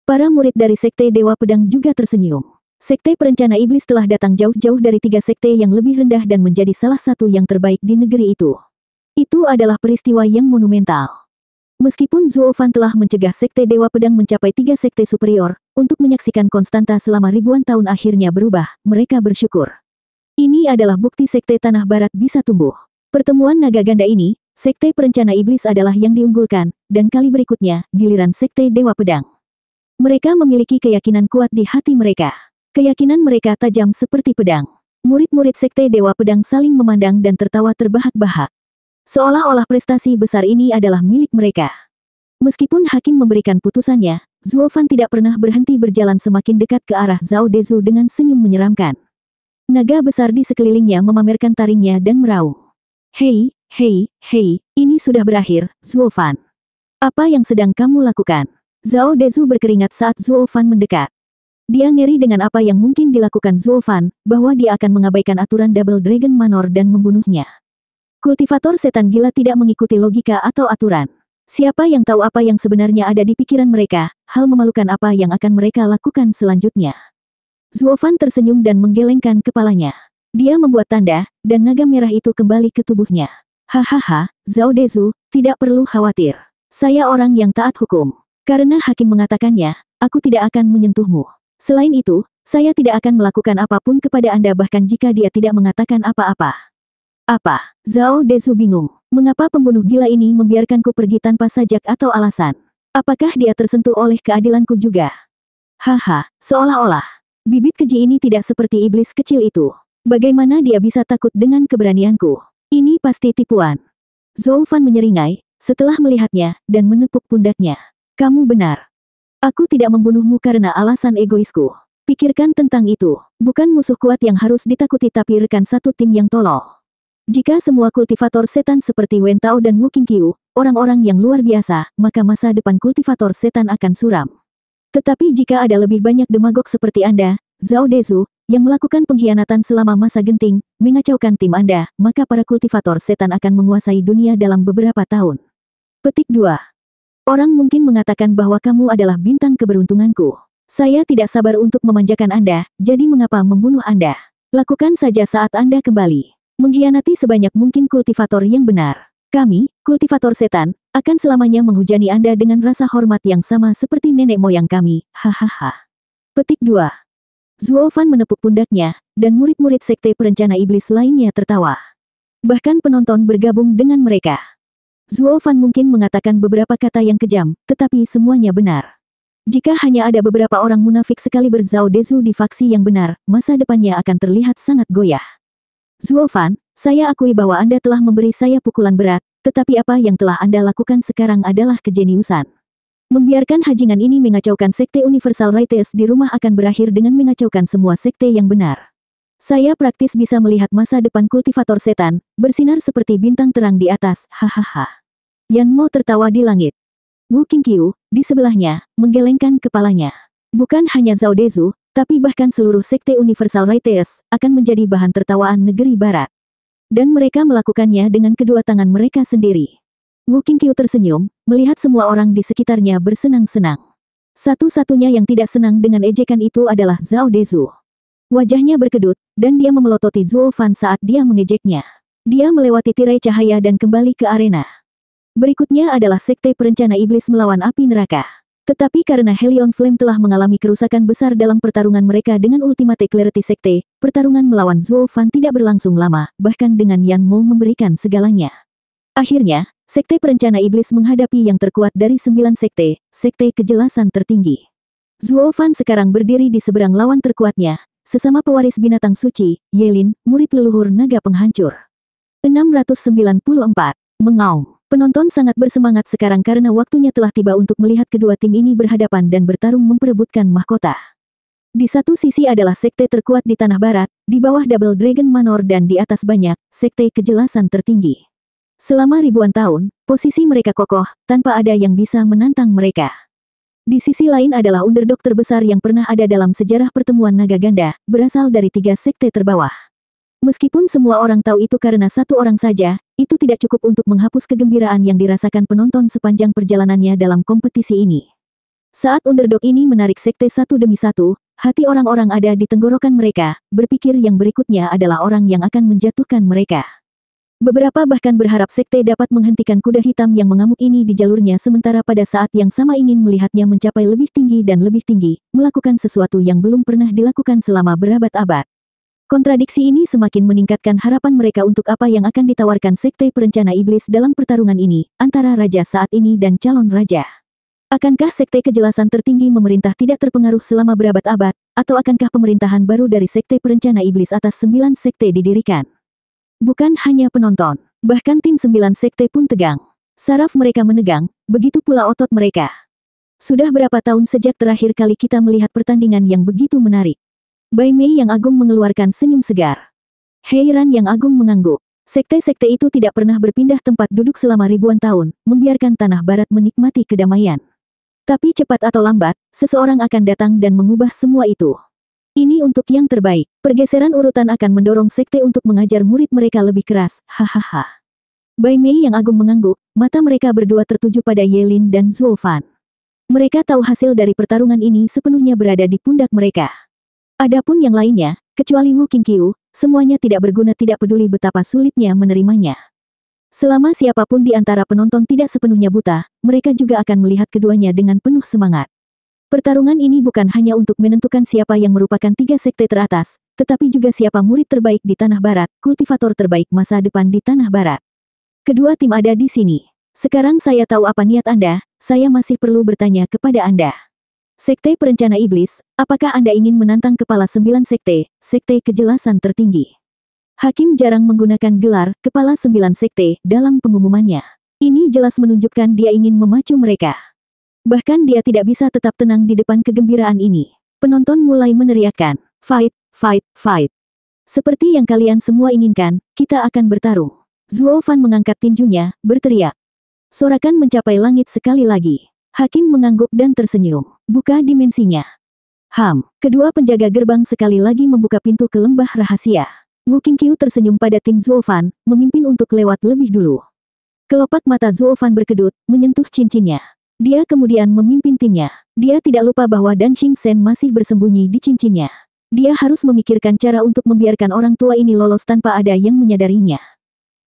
Para murid dari sekte Dewa Pedang juga tersenyum. Sekte perencana iblis telah datang jauh-jauh dari tiga sekte yang lebih rendah dan menjadi salah satu yang terbaik di negeri itu. Itu adalah peristiwa yang monumental. Meskipun Fan telah mencegah sekte Dewa Pedang mencapai tiga sekte superior, untuk menyaksikan konstanta selama ribuan tahun akhirnya berubah, mereka bersyukur. Ini adalah bukti sekte Tanah Barat bisa tumbuh. Pertemuan naga ganda ini, sekte perencana iblis adalah yang diunggulkan, dan kali berikutnya, giliran sekte Dewa Pedang. Mereka memiliki keyakinan kuat di hati mereka. Keyakinan mereka tajam seperti pedang. Murid-murid sekte Dewa Pedang saling memandang dan tertawa terbahak-bahak. Seolah-olah prestasi besar ini adalah milik mereka. Meskipun hakim memberikan putusannya, Zuofan tidak pernah berhenti berjalan semakin dekat ke arah Zhao Dezu dengan senyum menyeramkan. Naga besar di sekelilingnya memamerkan taringnya dan meraung. Hei, hei, hei, ini sudah berakhir, Zuofan. Apa yang sedang kamu lakukan? Zhao Dezu berkeringat saat Zuofan mendekat. Dia ngeri dengan apa yang mungkin dilakukan Fan, bahwa dia akan mengabaikan aturan Double Dragon Manor dan membunuhnya. Kultivator setan gila tidak mengikuti logika atau aturan. Siapa yang tahu apa yang sebenarnya ada di pikiran mereka, hal memalukan apa yang akan mereka lakukan selanjutnya. Zuofan tersenyum dan menggelengkan kepalanya. Dia membuat tanda, dan naga merah itu kembali ke tubuhnya. Hahaha, Zhao Dezu, tidak perlu khawatir. Saya orang yang taat hukum. Karena hakim mengatakannya, aku tidak akan menyentuhmu. Selain itu, saya tidak akan melakukan apapun kepada Anda bahkan jika dia tidak mengatakan apa-apa. Apa? Zhao Dezu bingung. Mengapa pembunuh gila ini membiarkanku pergi tanpa sajak atau alasan? Apakah dia tersentuh oleh keadilanku juga? Haha, seolah-olah. Bibit keji ini tidak seperti iblis kecil itu. Bagaimana dia bisa takut dengan keberanianku? Ini pasti tipuan. Zhou Fan menyeringai, setelah melihatnya, dan menepuk pundaknya. Kamu benar. Aku tidak membunuhmu karena alasan egoisku. Pikirkan tentang itu. Bukan musuh kuat yang harus ditakuti tapi rekan satu tim yang tolol. Jika semua kultivator setan seperti Wen Tao dan Wu Qingqiu, orang-orang yang luar biasa, maka masa depan kultivator setan akan suram. Tetapi jika ada lebih banyak demagog seperti Anda, Zhao Dezu, yang melakukan pengkhianatan selama masa genting, mengacaukan tim Anda, maka para kultivator setan akan menguasai dunia dalam beberapa tahun. Petik 2. Orang mungkin mengatakan bahwa kamu adalah bintang keberuntunganku. Saya tidak sabar untuk memanjakan Anda, jadi mengapa membunuh Anda? Lakukan saja saat Anda kembali. Mengkhianati sebanyak mungkin kultivator yang benar. Kami, kultivator setan, akan selamanya menghujani Anda dengan rasa hormat yang sama seperti nenek moyang kami, hahaha. Petik 2. Fan menepuk pundaknya, dan murid-murid sekte perencana iblis lainnya tertawa. Bahkan penonton bergabung dengan mereka. Zuo Fan mungkin mengatakan beberapa kata yang kejam, tetapi semuanya benar. Jika hanya ada beberapa orang munafik sekali berzau dezu di faksi yang benar, masa depannya akan terlihat sangat goyah. Zuofan, saya akui bahwa Anda telah memberi saya pukulan berat, tetapi apa yang telah Anda lakukan sekarang adalah kejeniusan. Membiarkan hajingan ini mengacaukan sekte Universal Rites di rumah akan berakhir dengan mengacaukan semua sekte yang benar. Saya praktis bisa melihat masa depan kultivator setan, bersinar seperti bintang terang di atas, hahaha. Yan Mo tertawa di langit. Wu Qingqiu, di sebelahnya, menggelengkan kepalanya. Bukan hanya Zhao Dezu, tapi bahkan seluruh sekte universal Raites akan menjadi bahan tertawaan negeri barat. Dan mereka melakukannya dengan kedua tangan mereka sendiri. Wu Qingqiu tersenyum, melihat semua orang di sekitarnya bersenang-senang. Satu-satunya yang tidak senang dengan ejekan itu adalah Zhao Dezu. Wajahnya berkedut, dan dia memelototi Zuo Fan saat dia mengejeknya. Dia melewati tirai cahaya dan kembali ke arena. Berikutnya adalah sekte perencana iblis melawan api neraka. Tetapi karena Helion Flame telah mengalami kerusakan besar dalam pertarungan mereka dengan Ultimate Clarity Sekte, pertarungan melawan Zuo Fan tidak berlangsung lama, bahkan dengan Yan Mo memberikan segalanya. Akhirnya, Sekte Perencana Iblis menghadapi yang terkuat dari sembilan sekte, Sekte Kejelasan Tertinggi. Zuo Fan sekarang berdiri di seberang lawan terkuatnya, sesama pewaris binatang suci, Yelin, murid leluhur naga penghancur. 694. Mengaum Penonton sangat bersemangat sekarang karena waktunya telah tiba untuk melihat kedua tim ini berhadapan dan bertarung memperebutkan mahkota. Di satu sisi adalah sekte terkuat di Tanah Barat, di bawah Double Dragon Manor dan di atas banyak, sekte kejelasan tertinggi. Selama ribuan tahun, posisi mereka kokoh, tanpa ada yang bisa menantang mereka. Di sisi lain adalah underdog terbesar yang pernah ada dalam sejarah pertemuan naga ganda, berasal dari tiga sekte terbawah. Meskipun semua orang tahu itu karena satu orang saja, itu tidak cukup untuk menghapus kegembiraan yang dirasakan penonton sepanjang perjalanannya dalam kompetisi ini. Saat underdog ini menarik sekte satu demi satu, hati orang-orang ada di tenggorokan mereka, berpikir yang berikutnya adalah orang yang akan menjatuhkan mereka. Beberapa bahkan berharap sekte dapat menghentikan kuda hitam yang mengamuk ini di jalurnya sementara pada saat yang sama ingin melihatnya mencapai lebih tinggi dan lebih tinggi, melakukan sesuatu yang belum pernah dilakukan selama berabad-abad. Kontradiksi ini semakin meningkatkan harapan mereka untuk apa yang akan ditawarkan Sekte Perencana Iblis dalam pertarungan ini, antara raja saat ini dan calon raja. Akankah Sekte Kejelasan Tertinggi memerintah tidak terpengaruh selama berabad-abad, atau akankah pemerintahan baru dari Sekte Perencana Iblis atas sembilan sekte didirikan? Bukan hanya penonton, bahkan tim sembilan sekte pun tegang. Saraf mereka menegang, begitu pula otot mereka. Sudah berapa tahun sejak terakhir kali kita melihat pertandingan yang begitu menarik? Bai Mei yang agung mengeluarkan senyum segar. Heiran yang agung mengangguk. Sekte-sekte itu tidak pernah berpindah tempat duduk selama ribuan tahun, membiarkan tanah barat menikmati kedamaian. Tapi cepat atau lambat, seseorang akan datang dan mengubah semua itu. Ini untuk yang terbaik. Pergeseran urutan akan mendorong sekte untuk mengajar murid mereka lebih keras, hahaha. Bai Mei yang agung mengangguk, mata mereka berdua tertuju pada Yelin dan Zulfan. Mereka tahu hasil dari pertarungan ini sepenuhnya berada di pundak mereka. Adapun yang lainnya, kecuali Wu Qingqiu, semuanya tidak berguna tidak peduli betapa sulitnya menerimanya. Selama siapapun di antara penonton tidak sepenuhnya buta, mereka juga akan melihat keduanya dengan penuh semangat. Pertarungan ini bukan hanya untuk menentukan siapa yang merupakan tiga sekte teratas, tetapi juga siapa murid terbaik di Tanah Barat, kultivator terbaik masa depan di Tanah Barat. Kedua tim ada di sini. Sekarang saya tahu apa niat Anda, saya masih perlu bertanya kepada Anda. Sekte Perencana Iblis, apakah Anda ingin menantang kepala sembilan sekte, sekte kejelasan tertinggi? Hakim jarang menggunakan gelar kepala sembilan sekte dalam pengumumannya. Ini jelas menunjukkan dia ingin memacu mereka. Bahkan dia tidak bisa tetap tenang di depan kegembiraan ini. Penonton mulai meneriakkan, fight, fight, fight. Seperti yang kalian semua inginkan, kita akan bertarung. Zuo Fan mengangkat tinjunya, berteriak. Sorakan mencapai langit sekali lagi. Hakim mengangguk dan tersenyum. Buka dimensinya. Ham, kedua penjaga gerbang sekali lagi membuka pintu ke lembah rahasia. Wu Qingqiu tersenyum pada tim Zuofan, memimpin untuk lewat lebih dulu. Kelopak mata Zuofan berkedut, menyentuh cincinnya. Dia kemudian memimpin timnya. Dia tidak lupa bahwa Dan Xing masih bersembunyi di cincinnya. Dia harus memikirkan cara untuk membiarkan orang tua ini lolos tanpa ada yang menyadarinya.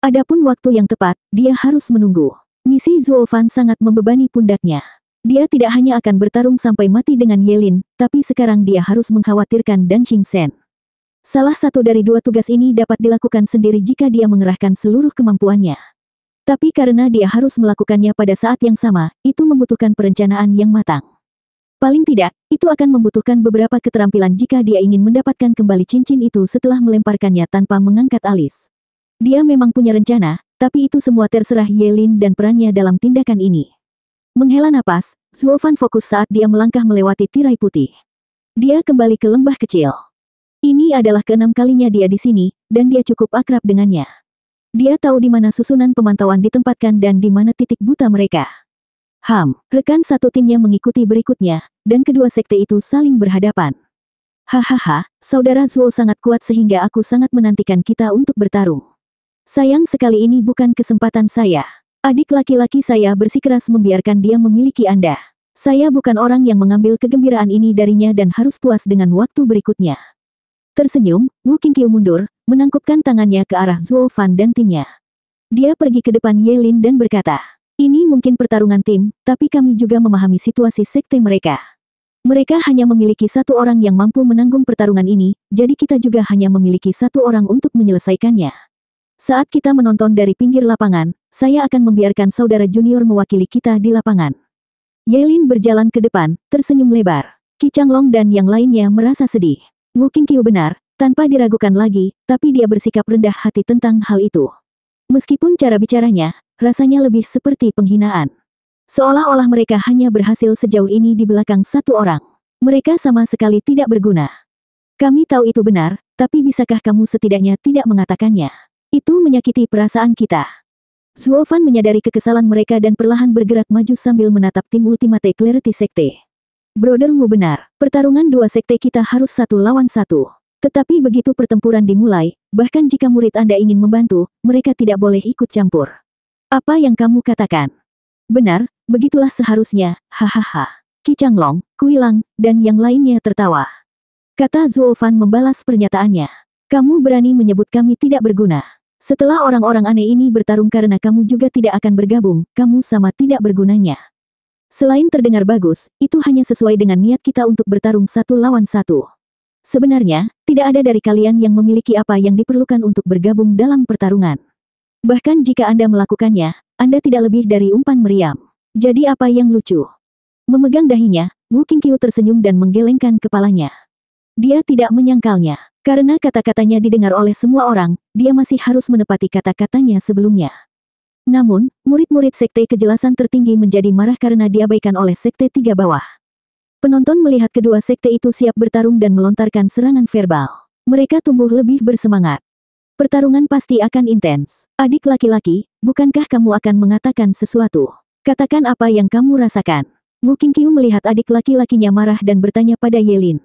Adapun waktu yang tepat, dia harus menunggu. Misi Zuofan sangat membebani pundaknya. Dia tidak hanya akan bertarung sampai mati dengan Yelin, tapi sekarang dia harus mengkhawatirkan Dan Xingsen. Salah satu dari dua tugas ini dapat dilakukan sendiri jika dia mengerahkan seluruh kemampuannya. Tapi karena dia harus melakukannya pada saat yang sama, itu membutuhkan perencanaan yang matang. Paling tidak, itu akan membutuhkan beberapa keterampilan jika dia ingin mendapatkan kembali cincin itu setelah melemparkannya tanpa mengangkat alis. Dia memang punya rencana, tapi itu semua terserah Yelin dan perannya dalam tindakan ini. Menghela napas, Zuofan fokus saat dia melangkah melewati tirai putih. Dia kembali ke lembah kecil. Ini adalah keenam kalinya dia di sini, dan dia cukup akrab dengannya. Dia tahu di mana susunan pemantauan ditempatkan dan di mana titik buta mereka. Ham, rekan satu timnya mengikuti berikutnya, dan kedua sekte itu saling berhadapan. Hahaha, saudara Zuo sangat kuat sehingga aku sangat menantikan kita untuk bertarung. Sayang sekali ini bukan kesempatan saya. Adik laki-laki saya bersikeras membiarkan dia memiliki Anda. Saya bukan orang yang mengambil kegembiraan ini darinya dan harus puas dengan waktu berikutnya. Tersenyum, Wu Qingqiu mundur, menangkupkan tangannya ke arah Zuo Fan dan timnya. Dia pergi ke depan Yelin dan berkata, ini mungkin pertarungan tim, tapi kami juga memahami situasi sekte mereka. Mereka hanya memiliki satu orang yang mampu menanggung pertarungan ini, jadi kita juga hanya memiliki satu orang untuk menyelesaikannya. Saat kita menonton dari pinggir lapangan, saya akan membiarkan saudara junior mewakili kita di lapangan. Yelin berjalan ke depan, tersenyum lebar. Ki Long dan yang lainnya merasa sedih. Wu Qingqiu benar, tanpa diragukan lagi, tapi dia bersikap rendah hati tentang hal itu. Meskipun cara bicaranya, rasanya lebih seperti penghinaan. Seolah-olah mereka hanya berhasil sejauh ini di belakang satu orang. Mereka sama sekali tidak berguna. Kami tahu itu benar, tapi bisakah kamu setidaknya tidak mengatakannya? Itu menyakiti perasaan kita. Zuofan menyadari kekesalan mereka dan perlahan bergerak maju sambil menatap tim Ultimate Clarity Sekte. Brother Wu benar, pertarungan dua sekte kita harus satu lawan satu. Tetapi begitu pertempuran dimulai, bahkan jika murid Anda ingin membantu, mereka tidak boleh ikut campur. Apa yang kamu katakan? Benar, begitulah seharusnya, hahaha. Ki Changlong, Kuilang, dan yang lainnya tertawa. Kata Zuofan membalas pernyataannya. Kamu berani menyebut kami tidak berguna. Setelah orang-orang aneh ini bertarung karena kamu juga tidak akan bergabung, kamu sama tidak bergunanya. Selain terdengar bagus, itu hanya sesuai dengan niat kita untuk bertarung satu lawan satu. Sebenarnya, tidak ada dari kalian yang memiliki apa yang diperlukan untuk bergabung dalam pertarungan. Bahkan jika Anda melakukannya, Anda tidak lebih dari umpan meriam. Jadi apa yang lucu? Memegang dahinya, Wu Qingqiu tersenyum dan menggelengkan kepalanya. Dia tidak menyangkalnya. Karena kata-katanya didengar oleh semua orang, dia masih harus menepati kata-katanya sebelumnya. Namun, murid-murid sekte kejelasan tertinggi menjadi marah karena diabaikan oleh sekte tiga bawah. Penonton melihat kedua sekte itu siap bertarung dan melontarkan serangan verbal. Mereka tumbuh lebih bersemangat. Pertarungan pasti akan intens. Adik laki-laki, bukankah kamu akan mengatakan sesuatu? Katakan apa yang kamu rasakan. Wu Qingqiu melihat adik laki-lakinya marah dan bertanya pada Yelin.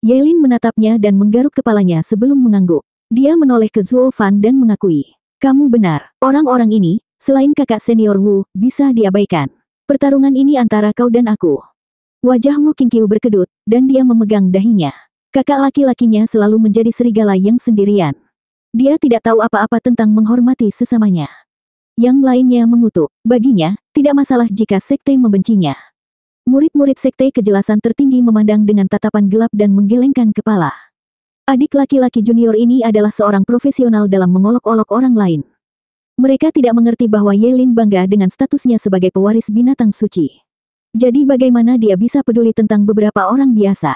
Yelin menatapnya dan menggaruk kepalanya sebelum mengangguk. Dia menoleh ke Zuo Fan dan mengakui. Kamu benar. Orang-orang ini, selain kakak senior Wu, bisa diabaikan. Pertarungan ini antara kau dan aku. Wajah Wu Qingqiu berkedut, dan dia memegang dahinya. Kakak laki-lakinya selalu menjadi serigala yang sendirian. Dia tidak tahu apa-apa tentang menghormati sesamanya. Yang lainnya mengutuk. Baginya, tidak masalah jika sekte membencinya. Murid-murid sekte kejelasan tertinggi memandang dengan tatapan gelap dan menggelengkan kepala. Adik laki-laki junior ini adalah seorang profesional dalam mengolok-olok orang lain. Mereka tidak mengerti bahwa Yelin bangga dengan statusnya sebagai pewaris binatang suci. Jadi bagaimana dia bisa peduli tentang beberapa orang biasa?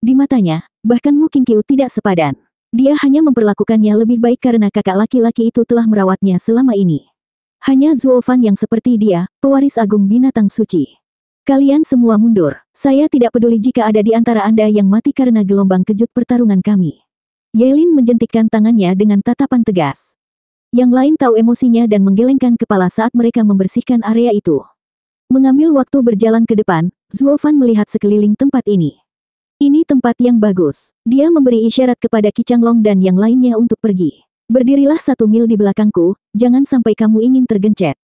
Di matanya, bahkan Wu Qingqiu tidak sepadan. Dia hanya memperlakukannya lebih baik karena kakak laki-laki itu telah merawatnya selama ini. Hanya Fan yang seperti dia, pewaris agung binatang suci. Kalian semua mundur. Saya tidak peduli jika ada di antara Anda yang mati karena gelombang kejut pertarungan kami. Yelin menjentikkan tangannya dengan tatapan tegas. Yang lain tahu emosinya dan menggelengkan kepala saat mereka membersihkan area itu. Mengambil waktu berjalan ke depan, Zuofan melihat sekeliling tempat ini. Ini tempat yang bagus. Dia memberi isyarat kepada Kicanglong dan yang lainnya untuk pergi. Berdirilah satu mil di belakangku, jangan sampai kamu ingin tergencet.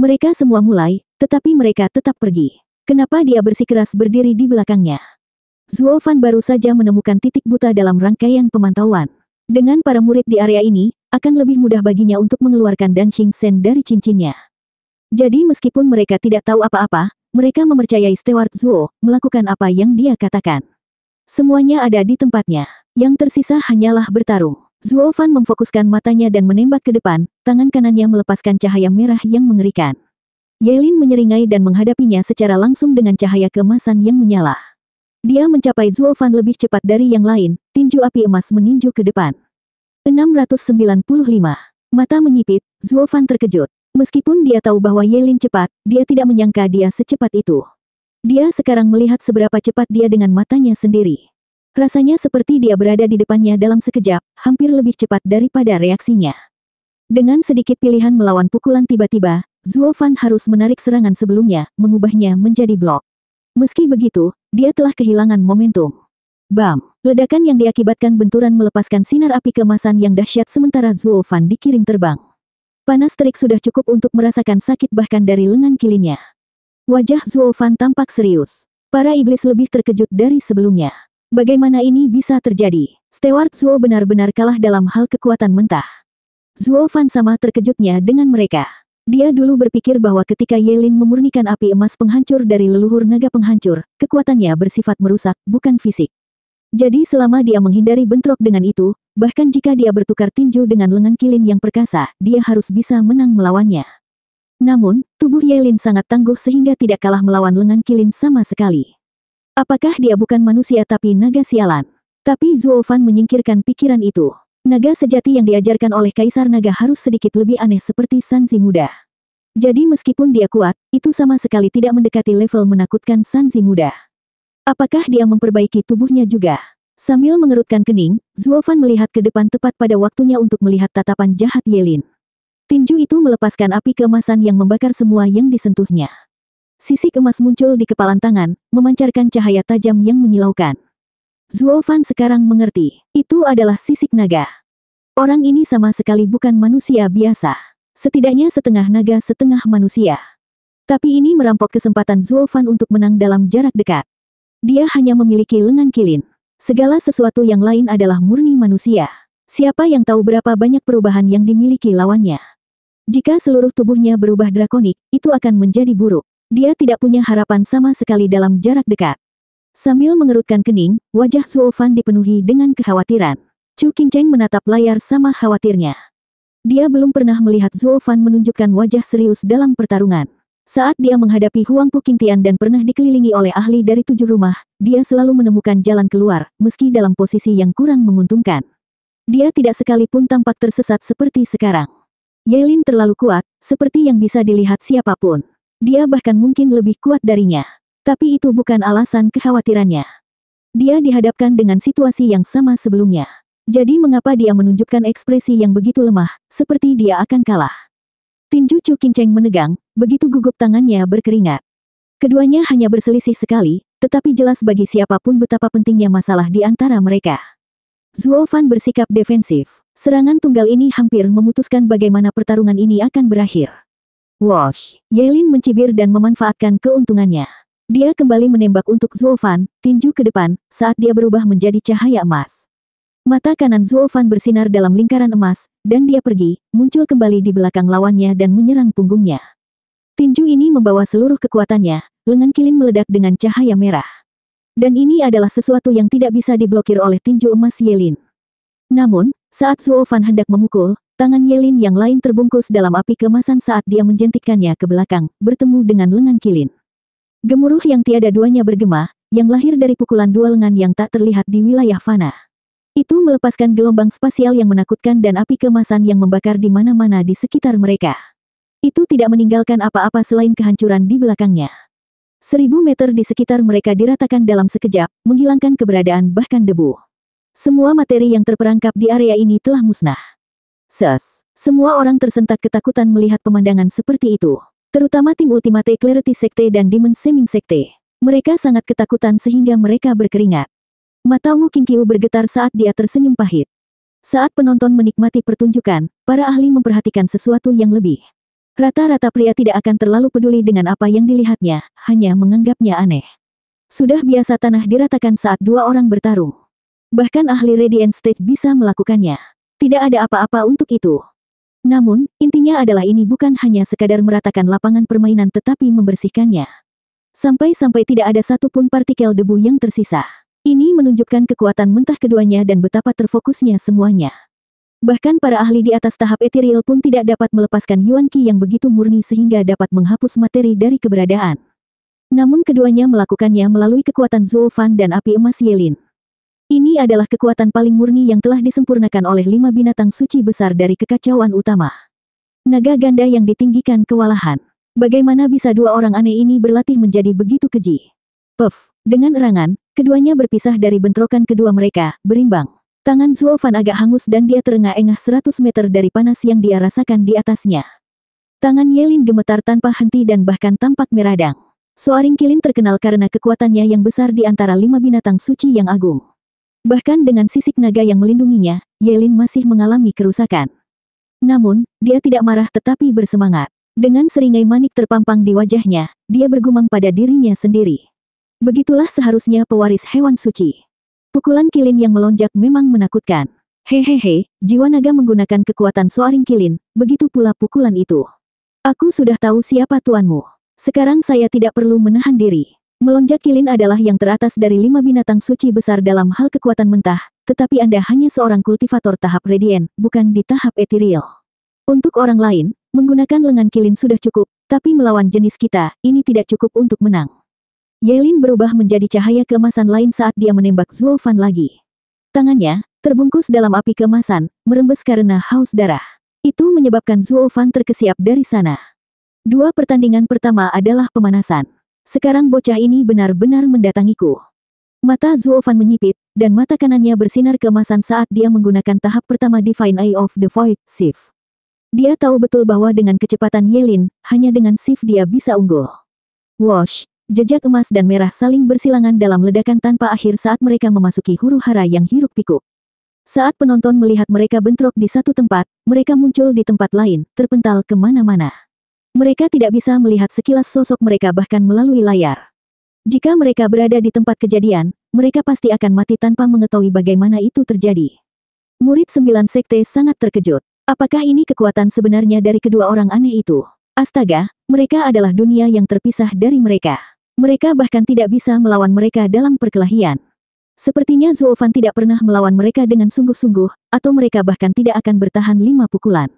Mereka semua mulai, tetapi mereka tetap pergi. Kenapa dia bersikeras berdiri di belakangnya? Zuo Fan baru saja menemukan titik buta dalam rangkaian pemantauan. Dengan para murid di area ini, akan lebih mudah baginya untuk mengeluarkan Dan Xing Shen dari cincinnya. Jadi meskipun mereka tidak tahu apa-apa, mereka mempercayai Stewart Zuo melakukan apa yang dia katakan. Semuanya ada di tempatnya. Yang tersisa hanyalah bertarung. Zuo Fan memfokuskan matanya dan menembak ke depan, tangan kanannya melepaskan cahaya merah yang mengerikan. Yelin menyeringai dan menghadapinya secara langsung dengan cahaya kemasan yang menyala. Dia mencapai Zuofan lebih cepat dari yang lain, tinju api emas meninju ke depan. 695. Mata menyipit, Zuofan terkejut. Meskipun dia tahu bahwa Yelin cepat, dia tidak menyangka dia secepat itu. Dia sekarang melihat seberapa cepat dia dengan matanya sendiri. Rasanya seperti dia berada di depannya dalam sekejap, hampir lebih cepat daripada reaksinya. Dengan sedikit pilihan melawan pukulan tiba-tiba, Zuo Fan harus menarik serangan sebelumnya, mengubahnya menjadi blok. Meski begitu, dia telah kehilangan momentum. Bam! Ledakan yang diakibatkan benturan melepaskan sinar api kemasan yang dahsyat sementara Zuo Fan dikirim terbang. Panas terik sudah cukup untuk merasakan sakit bahkan dari lengan kilinya. Wajah Zuo Fan tampak serius. Para iblis lebih terkejut dari sebelumnya. Bagaimana ini bisa terjadi? Stewart Zuo benar-benar kalah dalam hal kekuatan mentah. Zuo Fan sama terkejutnya dengan mereka. Dia dulu berpikir bahwa ketika Yelin memurnikan api emas penghancur dari leluhur naga penghancur, kekuatannya bersifat merusak, bukan fisik. Jadi selama dia menghindari bentrok dengan itu, bahkan jika dia bertukar tinju dengan lengan kilin yang perkasa, dia harus bisa menang melawannya. Namun, tubuh Yelin sangat tangguh sehingga tidak kalah melawan lengan kilin sama sekali. Apakah dia bukan manusia tapi naga sialan? Tapi Zuofan menyingkirkan pikiran itu. Naga sejati yang diajarkan oleh Kaisar Naga harus sedikit lebih aneh seperti Sanzi muda. Jadi meskipun dia kuat, itu sama sekali tidak mendekati level menakutkan Sanzi muda. Apakah dia memperbaiki tubuhnya juga? Sambil mengerutkan kening, Zuofan melihat ke depan tepat pada waktunya untuk melihat tatapan jahat Yelin. Tinju itu melepaskan api kemasan yang membakar semua yang disentuhnya. Sisik emas muncul di kepalan tangan, memancarkan cahaya tajam yang menyilaukan. Zuofan sekarang mengerti, itu adalah sisik naga. Orang ini sama sekali bukan manusia biasa. Setidaknya setengah naga setengah manusia. Tapi ini merampok kesempatan Zuofan untuk menang dalam jarak dekat. Dia hanya memiliki lengan kilin. Segala sesuatu yang lain adalah murni manusia. Siapa yang tahu berapa banyak perubahan yang dimiliki lawannya. Jika seluruh tubuhnya berubah drakonik, itu akan menjadi buruk. Dia tidak punya harapan sama sekali dalam jarak dekat. Sambil mengerutkan kening, wajah Zuo Fan dipenuhi dengan kekhawatiran. Chu Qingcheng menatap layar sama khawatirnya. Dia belum pernah melihat Zuo Fan menunjukkan wajah serius dalam pertarungan. Saat dia menghadapi Huang Pukintian dan pernah dikelilingi oleh ahli dari tujuh rumah, dia selalu menemukan jalan keluar, meski dalam posisi yang kurang menguntungkan. Dia tidak sekalipun tampak tersesat seperti sekarang. Yelin terlalu kuat, seperti yang bisa dilihat siapapun. Dia bahkan mungkin lebih kuat darinya. Tapi itu bukan alasan kekhawatirannya. Dia dihadapkan dengan situasi yang sama sebelumnya. Jadi mengapa dia menunjukkan ekspresi yang begitu lemah, seperti dia akan kalah. Tinju Chu Kinceng menegang, begitu gugup tangannya berkeringat. Keduanya hanya berselisih sekali, tetapi jelas bagi siapapun betapa pentingnya masalah di antara mereka. Zuo Fan bersikap defensif. Serangan tunggal ini hampir memutuskan bagaimana pertarungan ini akan berakhir. Wash, Yelin mencibir dan memanfaatkan keuntungannya. Dia kembali menembak untuk Zuofan, tinju ke depan, saat dia berubah menjadi cahaya emas. Mata kanan Zuofan bersinar dalam lingkaran emas, dan dia pergi, muncul kembali di belakang lawannya dan menyerang punggungnya. Tinju ini membawa seluruh kekuatannya, lengan kilin meledak dengan cahaya merah. Dan ini adalah sesuatu yang tidak bisa diblokir oleh tinju emas Yelin. Namun, saat Zuofan hendak memukul, tangan Yelin yang lain terbungkus dalam api kemasan saat dia menjentikannya ke belakang, bertemu dengan lengan kilin. Gemuruh yang tiada duanya bergema, yang lahir dari pukulan dua lengan yang tak terlihat di wilayah fana. Itu melepaskan gelombang spasial yang menakutkan dan api kemasan yang membakar di mana-mana di sekitar mereka. Itu tidak meninggalkan apa-apa selain kehancuran di belakangnya. Seribu meter di sekitar mereka diratakan dalam sekejap, menghilangkan keberadaan bahkan debu. Semua materi yang terperangkap di area ini telah musnah. Ses, semua orang tersentak ketakutan melihat pemandangan seperti itu terutama tim Ultimate Clarity Sekte dan Demon Seming Sekte. Mereka sangat ketakutan sehingga mereka berkeringat. Mata Wu Qingqiu bergetar saat dia tersenyum pahit. Saat penonton menikmati pertunjukan, para ahli memperhatikan sesuatu yang lebih. Rata-rata pria tidak akan terlalu peduli dengan apa yang dilihatnya, hanya menganggapnya aneh. Sudah biasa tanah diratakan saat dua orang bertarung. Bahkan ahli Radiant Stage bisa melakukannya. Tidak ada apa-apa untuk itu. Namun, intinya adalah ini bukan hanya sekadar meratakan lapangan permainan tetapi membersihkannya. Sampai-sampai tidak ada satupun partikel debu yang tersisa. Ini menunjukkan kekuatan mentah keduanya dan betapa terfokusnya semuanya. Bahkan para ahli di atas tahap etiril pun tidak dapat melepaskan Yuan Qi yang begitu murni sehingga dapat menghapus materi dari keberadaan. Namun keduanya melakukannya melalui kekuatan Fan dan api emas Yelin. Ini adalah kekuatan paling murni yang telah disempurnakan oleh lima binatang suci besar dari kekacauan utama. Naga ganda yang ditinggikan kewalahan. Bagaimana bisa dua orang aneh ini berlatih menjadi begitu keji? Puff, dengan erangan, keduanya berpisah dari bentrokan kedua mereka, berimbang. Tangan Zuofan agak hangus dan dia terengah-engah 100 meter dari panas yang dia rasakan di atasnya. Tangan Yelin gemetar tanpa henti dan bahkan tampak meradang. Soaring Kilin terkenal karena kekuatannya yang besar di antara lima binatang suci yang agung. Bahkan dengan sisik naga yang melindunginya, Yelin masih mengalami kerusakan. Namun, dia tidak marah tetapi bersemangat. Dengan seringai manik terpampang di wajahnya, dia bergumam pada dirinya sendiri. Begitulah seharusnya pewaris hewan suci. Pukulan kilin yang melonjak memang menakutkan. Hehehe, jiwa naga menggunakan kekuatan soaring kilin, begitu pula pukulan itu. Aku sudah tahu siapa tuanmu. Sekarang saya tidak perlu menahan diri. Melonjak kilin adalah yang teratas dari lima binatang suci besar dalam hal kekuatan mentah, tetapi Anda hanya seorang kultivator tahap radian, bukan di tahap ethereal. Untuk orang lain, menggunakan lengan kilin sudah cukup, tapi melawan jenis kita, ini tidak cukup untuk menang. Yelin berubah menjadi cahaya kemasan lain saat dia menembak Zulfan lagi. Tangannya, terbungkus dalam api kemasan, merembes karena haus darah. Itu menyebabkan Fan terkesiap dari sana. Dua pertandingan pertama adalah pemanasan. Sekarang bocah ini benar-benar mendatangiku. Mata Zuofan menyipit, dan mata kanannya bersinar kemasan saat dia menggunakan tahap pertama Divine Eye of the Void, Sif. Dia tahu betul bahwa dengan kecepatan Yelin, hanya dengan Sif dia bisa unggul. Wash, jejak emas dan merah saling bersilangan dalam ledakan tanpa akhir saat mereka memasuki huru hara yang hiruk pikuk. Saat penonton melihat mereka bentrok di satu tempat, mereka muncul di tempat lain, terpental kemana-mana. Mereka tidak bisa melihat sekilas sosok mereka bahkan melalui layar. Jika mereka berada di tempat kejadian, mereka pasti akan mati tanpa mengetahui bagaimana itu terjadi. Murid sembilan sekte sangat terkejut. Apakah ini kekuatan sebenarnya dari kedua orang aneh itu? Astaga, mereka adalah dunia yang terpisah dari mereka. Mereka bahkan tidak bisa melawan mereka dalam perkelahian. Sepertinya Zuofan tidak pernah melawan mereka dengan sungguh-sungguh, atau mereka bahkan tidak akan bertahan lima pukulan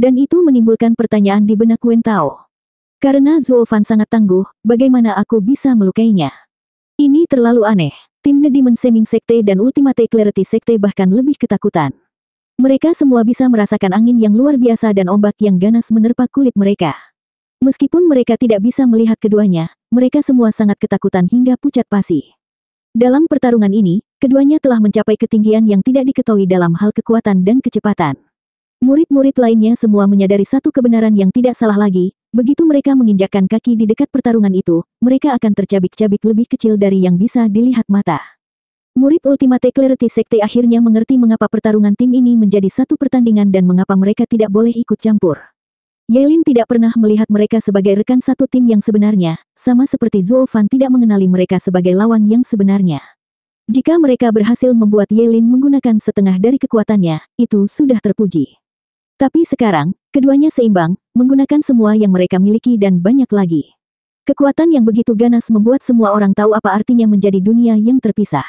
dan itu menimbulkan pertanyaan di benak Wentao. Karena Zuofan sangat tangguh, bagaimana aku bisa melukainya? Ini terlalu aneh. Tim The Demon Seming Sekte dan Ultimate Clarity Sekte bahkan lebih ketakutan. Mereka semua bisa merasakan angin yang luar biasa dan ombak yang ganas menerpa kulit mereka. Meskipun mereka tidak bisa melihat keduanya, mereka semua sangat ketakutan hingga pucat pasi. Dalam pertarungan ini, keduanya telah mencapai ketinggian yang tidak diketahui dalam hal kekuatan dan kecepatan. Murid-murid lainnya semua menyadari satu kebenaran yang tidak salah lagi, begitu mereka menginjakkan kaki di dekat pertarungan itu, mereka akan tercabik-cabik lebih kecil dari yang bisa dilihat mata. Murid Ultimate Clarity Sekte akhirnya mengerti mengapa pertarungan tim ini menjadi satu pertandingan dan mengapa mereka tidak boleh ikut campur. Yelin tidak pernah melihat mereka sebagai rekan satu tim yang sebenarnya, sama seperti Zuo Fan tidak mengenali mereka sebagai lawan yang sebenarnya. Jika mereka berhasil membuat Yelin menggunakan setengah dari kekuatannya, itu sudah terpuji. Tapi sekarang, keduanya seimbang, menggunakan semua yang mereka miliki dan banyak lagi. Kekuatan yang begitu ganas membuat semua orang tahu apa artinya menjadi dunia yang terpisah.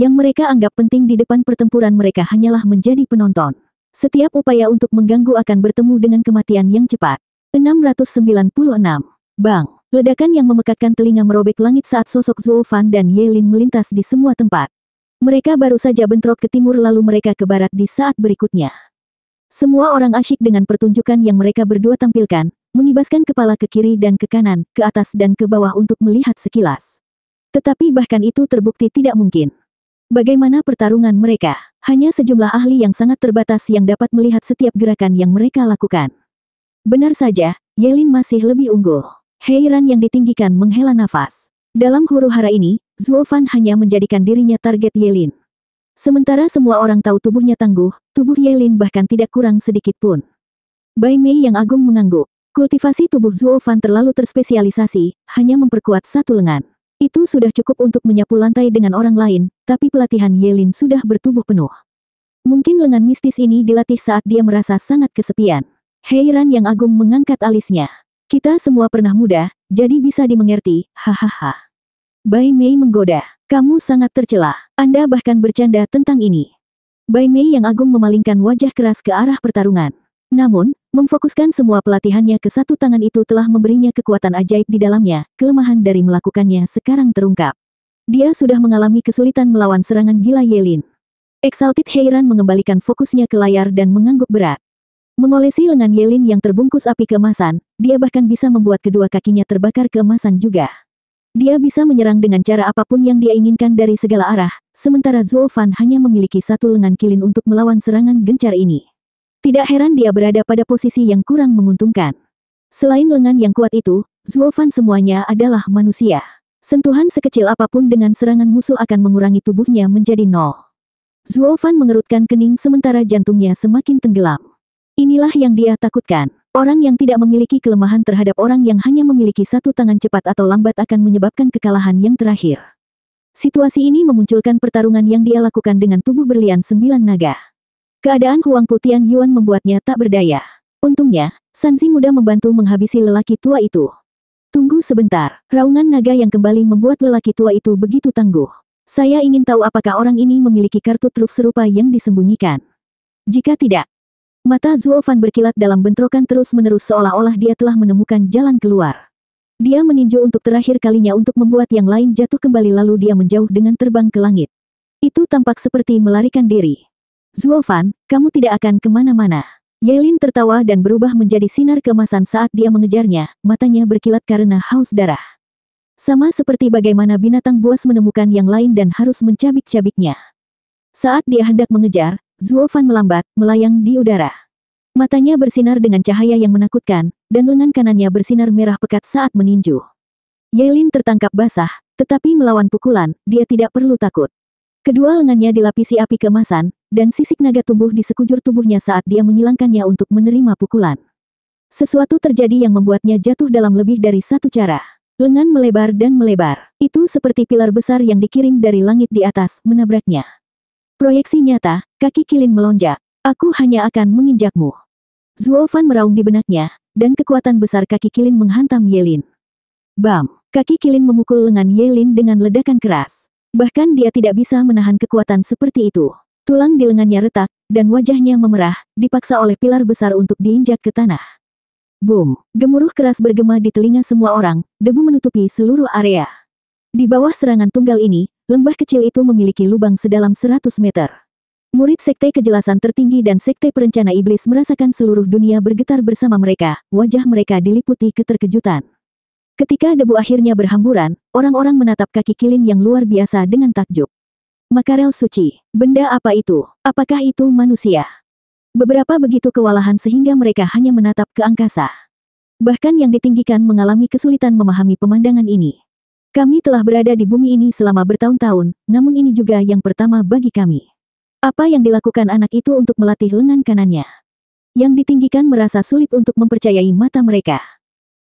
Yang mereka anggap penting di depan pertempuran mereka hanyalah menjadi penonton. Setiap upaya untuk mengganggu akan bertemu dengan kematian yang cepat. 696. Bang. Ledakan yang memekakkan telinga merobek langit saat sosok Zhou dan Yelin melintas di semua tempat. Mereka baru saja bentrok ke timur lalu mereka ke barat di saat berikutnya. Semua orang asyik dengan pertunjukan yang mereka berdua tampilkan, mengibaskan kepala ke kiri dan ke kanan, ke atas dan ke bawah untuk melihat sekilas. Tetapi bahkan itu terbukti tidak mungkin. Bagaimana pertarungan mereka? Hanya sejumlah ahli yang sangat terbatas yang dapat melihat setiap gerakan yang mereka lakukan. Benar saja, Yelin masih lebih unggul. Heiran yang ditinggikan menghela nafas. Dalam huru hara ini, Zuofan hanya menjadikan dirinya target Yelin. Sementara semua orang tahu tubuhnya tangguh, tubuh Yelin bahkan tidak kurang sedikit pun. Bai Mei yang agung mengangguk. Kultivasi tubuh Zuo Fan terlalu terspesialisasi, hanya memperkuat satu lengan. Itu sudah cukup untuk menyapu lantai dengan orang lain, tapi pelatihan Yelin sudah bertubuh penuh. Mungkin lengan mistis ini dilatih saat dia merasa sangat kesepian. Heiran yang agung mengangkat alisnya. Kita semua pernah muda, jadi bisa dimengerti, hahaha. Bai Mei menggoda. Kamu sangat tercela. Anda bahkan bercanda tentang ini. Bai Mei yang agung memalingkan wajah keras ke arah pertarungan. Namun, memfokuskan semua pelatihannya ke satu tangan itu telah memberinya kekuatan ajaib di dalamnya, kelemahan dari melakukannya sekarang terungkap. Dia sudah mengalami kesulitan melawan serangan gila Yelin. Exalted Heiran mengembalikan fokusnya ke layar dan mengangguk berat. Mengolesi lengan Yelin yang terbungkus api kemasan, dia bahkan bisa membuat kedua kakinya terbakar kemasan juga. Dia bisa menyerang dengan cara apapun yang dia inginkan dari segala arah, sementara Fan hanya memiliki satu lengan kilin untuk melawan serangan gencar ini. Tidak heran dia berada pada posisi yang kurang menguntungkan. Selain lengan yang kuat itu, Fan semuanya adalah manusia. Sentuhan sekecil apapun dengan serangan musuh akan mengurangi tubuhnya menjadi nol. Fan mengerutkan kening sementara jantungnya semakin tenggelam. Inilah yang dia takutkan. Orang yang tidak memiliki kelemahan terhadap orang yang hanya memiliki satu tangan cepat atau lambat akan menyebabkan kekalahan yang terakhir. Situasi ini memunculkan pertarungan yang dia lakukan dengan tubuh berlian sembilan naga. Keadaan Huang Putian Yuan membuatnya tak berdaya. Untungnya, sanzi muda membantu menghabisi lelaki tua itu. Tunggu sebentar, raungan naga yang kembali membuat lelaki tua itu begitu tangguh. Saya ingin tahu apakah orang ini memiliki kartu truf serupa yang disembunyikan. Jika tidak, Mata Zuofan berkilat dalam bentrokan terus-menerus seolah-olah dia telah menemukan jalan keluar. Dia meninju untuk terakhir kalinya untuk membuat yang lain jatuh kembali lalu dia menjauh dengan terbang ke langit. Itu tampak seperti melarikan diri. Zuofan, kamu tidak akan kemana-mana. Yelin tertawa dan berubah menjadi sinar kemasan saat dia mengejarnya, matanya berkilat karena haus darah. Sama seperti bagaimana binatang buas menemukan yang lain dan harus mencabik-cabiknya. Saat dia hendak mengejar, Zuofan melambat, melayang di udara. Matanya bersinar dengan cahaya yang menakutkan, dan lengan kanannya bersinar merah pekat saat meninju. Yelin tertangkap basah, tetapi melawan pukulan, dia tidak perlu takut. Kedua lengannya dilapisi api kemasan, dan sisik naga tumbuh di sekujur tubuhnya saat dia menyilangkannya untuk menerima pukulan. Sesuatu terjadi yang membuatnya jatuh dalam lebih dari satu cara. Lengan melebar dan melebar, itu seperti pilar besar yang dikirim dari langit di atas, menabraknya. Proyeksi nyata, kaki Kilin melonjak. Aku hanya akan menginjakmu. Zuofan meraung di benaknya, dan kekuatan besar kaki Kilin menghantam Yelin. Bam! Kaki Kilin memukul lengan Yelin dengan ledakan keras. Bahkan dia tidak bisa menahan kekuatan seperti itu. Tulang di lengannya retak, dan wajahnya memerah, dipaksa oleh pilar besar untuk diinjak ke tanah. Boom! Gemuruh keras bergema di telinga semua orang, debu menutupi seluruh area. Di bawah serangan tunggal ini, lembah kecil itu memiliki lubang sedalam 100 meter. Murid sekte kejelasan tertinggi dan sekte perencana iblis merasakan seluruh dunia bergetar bersama mereka, wajah mereka diliputi keterkejutan. Ketika debu akhirnya berhamburan, orang-orang menatap kaki kilin yang luar biasa dengan takjub. Makarel suci, benda apa itu? Apakah itu manusia? Beberapa begitu kewalahan sehingga mereka hanya menatap ke angkasa. Bahkan yang ditinggikan mengalami kesulitan memahami pemandangan ini. Kami telah berada di bumi ini selama bertahun-tahun, namun ini juga yang pertama bagi kami. Apa yang dilakukan anak itu untuk melatih lengan kanannya? Yang ditinggikan merasa sulit untuk mempercayai mata mereka.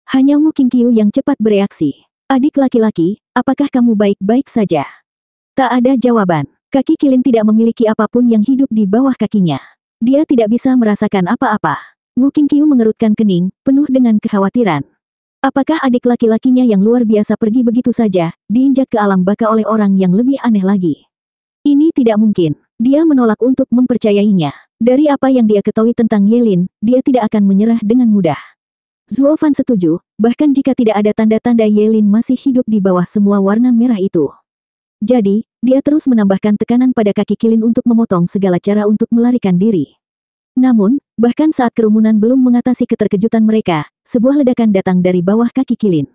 Hanya Wu Qingqiu yang cepat bereaksi. Adik laki-laki, apakah kamu baik-baik saja? Tak ada jawaban. Kaki Kilin tidak memiliki apapun yang hidup di bawah kakinya. Dia tidak bisa merasakan apa-apa. Wu Qingqiu mengerutkan kening, penuh dengan kekhawatiran. Apakah adik laki-lakinya yang luar biasa pergi begitu saja, diinjak ke alam baka oleh orang yang lebih aneh lagi? Ini tidak mungkin. Dia menolak untuk mempercayainya. Dari apa yang dia ketahui tentang Yelin, dia tidak akan menyerah dengan mudah. Zuo Fan setuju, bahkan jika tidak ada tanda-tanda Yelin masih hidup di bawah semua warna merah itu. Jadi, dia terus menambahkan tekanan pada kaki Kilin untuk memotong segala cara untuk melarikan diri. Namun, bahkan saat kerumunan belum mengatasi keterkejutan mereka, sebuah ledakan datang dari bawah kaki Kilin.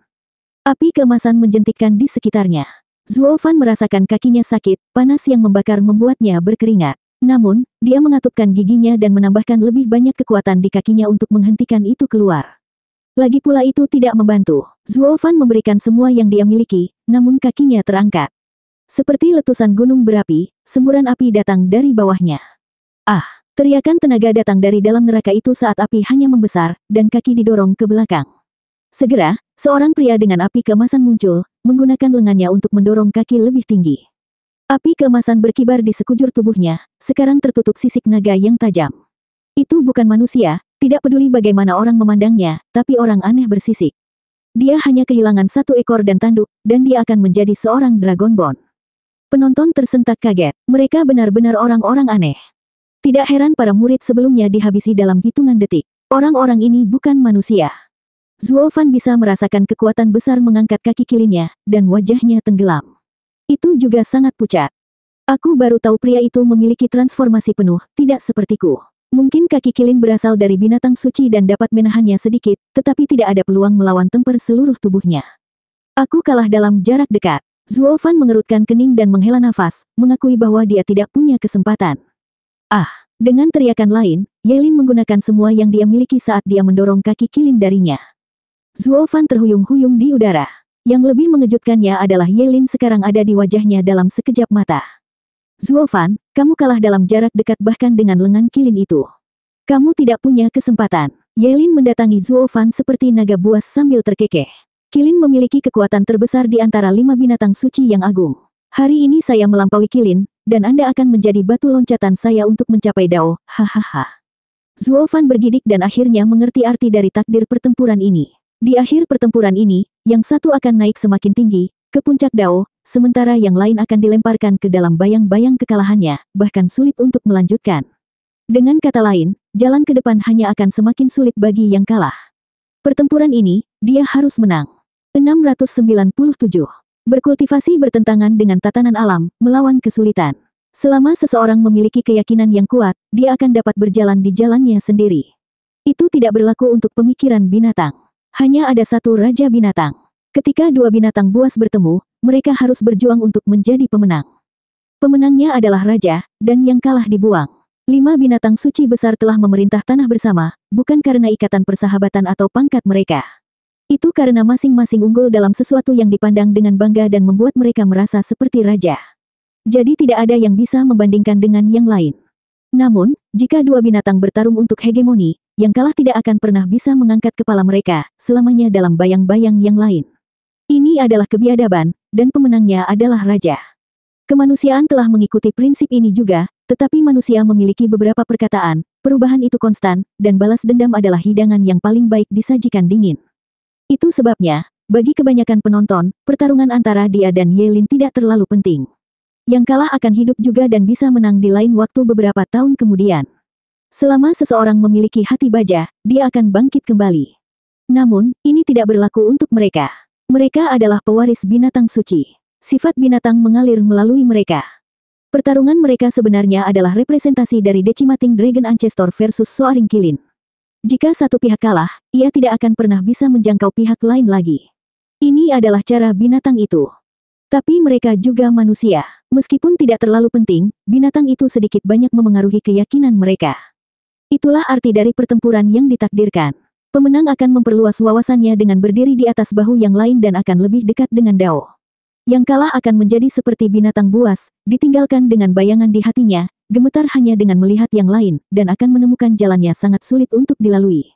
Api kemasan menjentikkan di sekitarnya. Zuo Fan merasakan kakinya sakit, panas yang membakar membuatnya berkeringat. Namun, dia mengatupkan giginya dan menambahkan lebih banyak kekuatan di kakinya untuk menghentikan itu keluar. Lagi pula itu tidak membantu. Zuo Fan memberikan semua yang dia miliki, namun kakinya terangkat. Seperti letusan gunung berapi, semburan api datang dari bawahnya. Ah! Teriakan tenaga datang dari dalam neraka itu saat api hanya membesar, dan kaki didorong ke belakang. Segera, seorang pria dengan api kemasan muncul, menggunakan lengannya untuk mendorong kaki lebih tinggi. Api kemasan berkibar di sekujur tubuhnya, sekarang tertutup sisik naga yang tajam. Itu bukan manusia, tidak peduli bagaimana orang memandangnya, tapi orang aneh bersisik. Dia hanya kehilangan satu ekor dan tanduk, dan dia akan menjadi seorang Dragonborn. Penonton tersentak kaget, mereka benar-benar orang-orang aneh. Tidak heran para murid sebelumnya dihabisi dalam hitungan detik. Orang-orang ini bukan manusia. Zuo Fan bisa merasakan kekuatan besar mengangkat kaki kilinnya, dan wajahnya tenggelam. Itu juga sangat pucat. Aku baru tahu pria itu memiliki transformasi penuh, tidak sepertiku. Mungkin kaki kilin berasal dari binatang suci dan dapat menahannya sedikit, tetapi tidak ada peluang melawan temper seluruh tubuhnya. Aku kalah dalam jarak dekat. Zuo Fan mengerutkan kening dan menghela nafas, mengakui bahwa dia tidak punya kesempatan. Ah! Dengan teriakan lain, Yelin menggunakan semua yang dia miliki saat dia mendorong kaki kilin darinya. Zuofan terhuyung-huyung di udara. Yang lebih mengejutkannya adalah Yelin sekarang ada di wajahnya dalam sekejap mata. Zuofan, kamu kalah dalam jarak dekat bahkan dengan lengan kilin itu. Kamu tidak punya kesempatan. Yelin mendatangi Zuofan seperti naga buas sambil terkekeh. Kilin memiliki kekuatan terbesar di antara lima binatang suci yang agung. Hari ini saya melampaui Kilin, dan Anda akan menjadi batu loncatan saya untuk mencapai Dao, hahaha. Zuofan bergidik dan akhirnya mengerti arti dari takdir pertempuran ini. Di akhir pertempuran ini, yang satu akan naik semakin tinggi, ke puncak Dao, sementara yang lain akan dilemparkan ke dalam bayang-bayang kekalahannya, bahkan sulit untuk melanjutkan. Dengan kata lain, jalan ke depan hanya akan semakin sulit bagi yang kalah. Pertempuran ini, dia harus menang. 697 Berkultivasi bertentangan dengan tatanan alam, melawan kesulitan. Selama seseorang memiliki keyakinan yang kuat, dia akan dapat berjalan di jalannya sendiri. Itu tidak berlaku untuk pemikiran binatang. Hanya ada satu raja binatang. Ketika dua binatang buas bertemu, mereka harus berjuang untuk menjadi pemenang. Pemenangnya adalah raja, dan yang kalah dibuang. Lima binatang suci besar telah memerintah tanah bersama, bukan karena ikatan persahabatan atau pangkat mereka. Itu karena masing-masing unggul dalam sesuatu yang dipandang dengan bangga dan membuat mereka merasa seperti raja. Jadi tidak ada yang bisa membandingkan dengan yang lain. Namun, jika dua binatang bertarung untuk hegemoni, yang kalah tidak akan pernah bisa mengangkat kepala mereka, selamanya dalam bayang-bayang yang lain. Ini adalah kebiadaban, dan pemenangnya adalah raja. Kemanusiaan telah mengikuti prinsip ini juga, tetapi manusia memiliki beberapa perkataan, perubahan itu konstan, dan balas dendam adalah hidangan yang paling baik disajikan dingin. Itu sebabnya, bagi kebanyakan penonton, pertarungan antara dia dan Yelin tidak terlalu penting. Yang kalah akan hidup juga dan bisa menang di lain waktu beberapa tahun kemudian. Selama seseorang memiliki hati baja, dia akan bangkit kembali. Namun, ini tidak berlaku untuk mereka. Mereka adalah pewaris binatang suci. Sifat binatang mengalir melalui mereka. Pertarungan mereka sebenarnya adalah representasi dari Decimating Dragon Ancestor versus Soaring Kilin. Jika satu pihak kalah, ia tidak akan pernah bisa menjangkau pihak lain lagi. Ini adalah cara binatang itu. Tapi mereka juga manusia. Meskipun tidak terlalu penting, binatang itu sedikit banyak memengaruhi keyakinan mereka. Itulah arti dari pertempuran yang ditakdirkan. Pemenang akan memperluas wawasannya dengan berdiri di atas bahu yang lain dan akan lebih dekat dengan Dao. Yang kalah akan menjadi seperti binatang buas, ditinggalkan dengan bayangan di hatinya, gemetar hanya dengan melihat yang lain, dan akan menemukan jalannya sangat sulit untuk dilalui.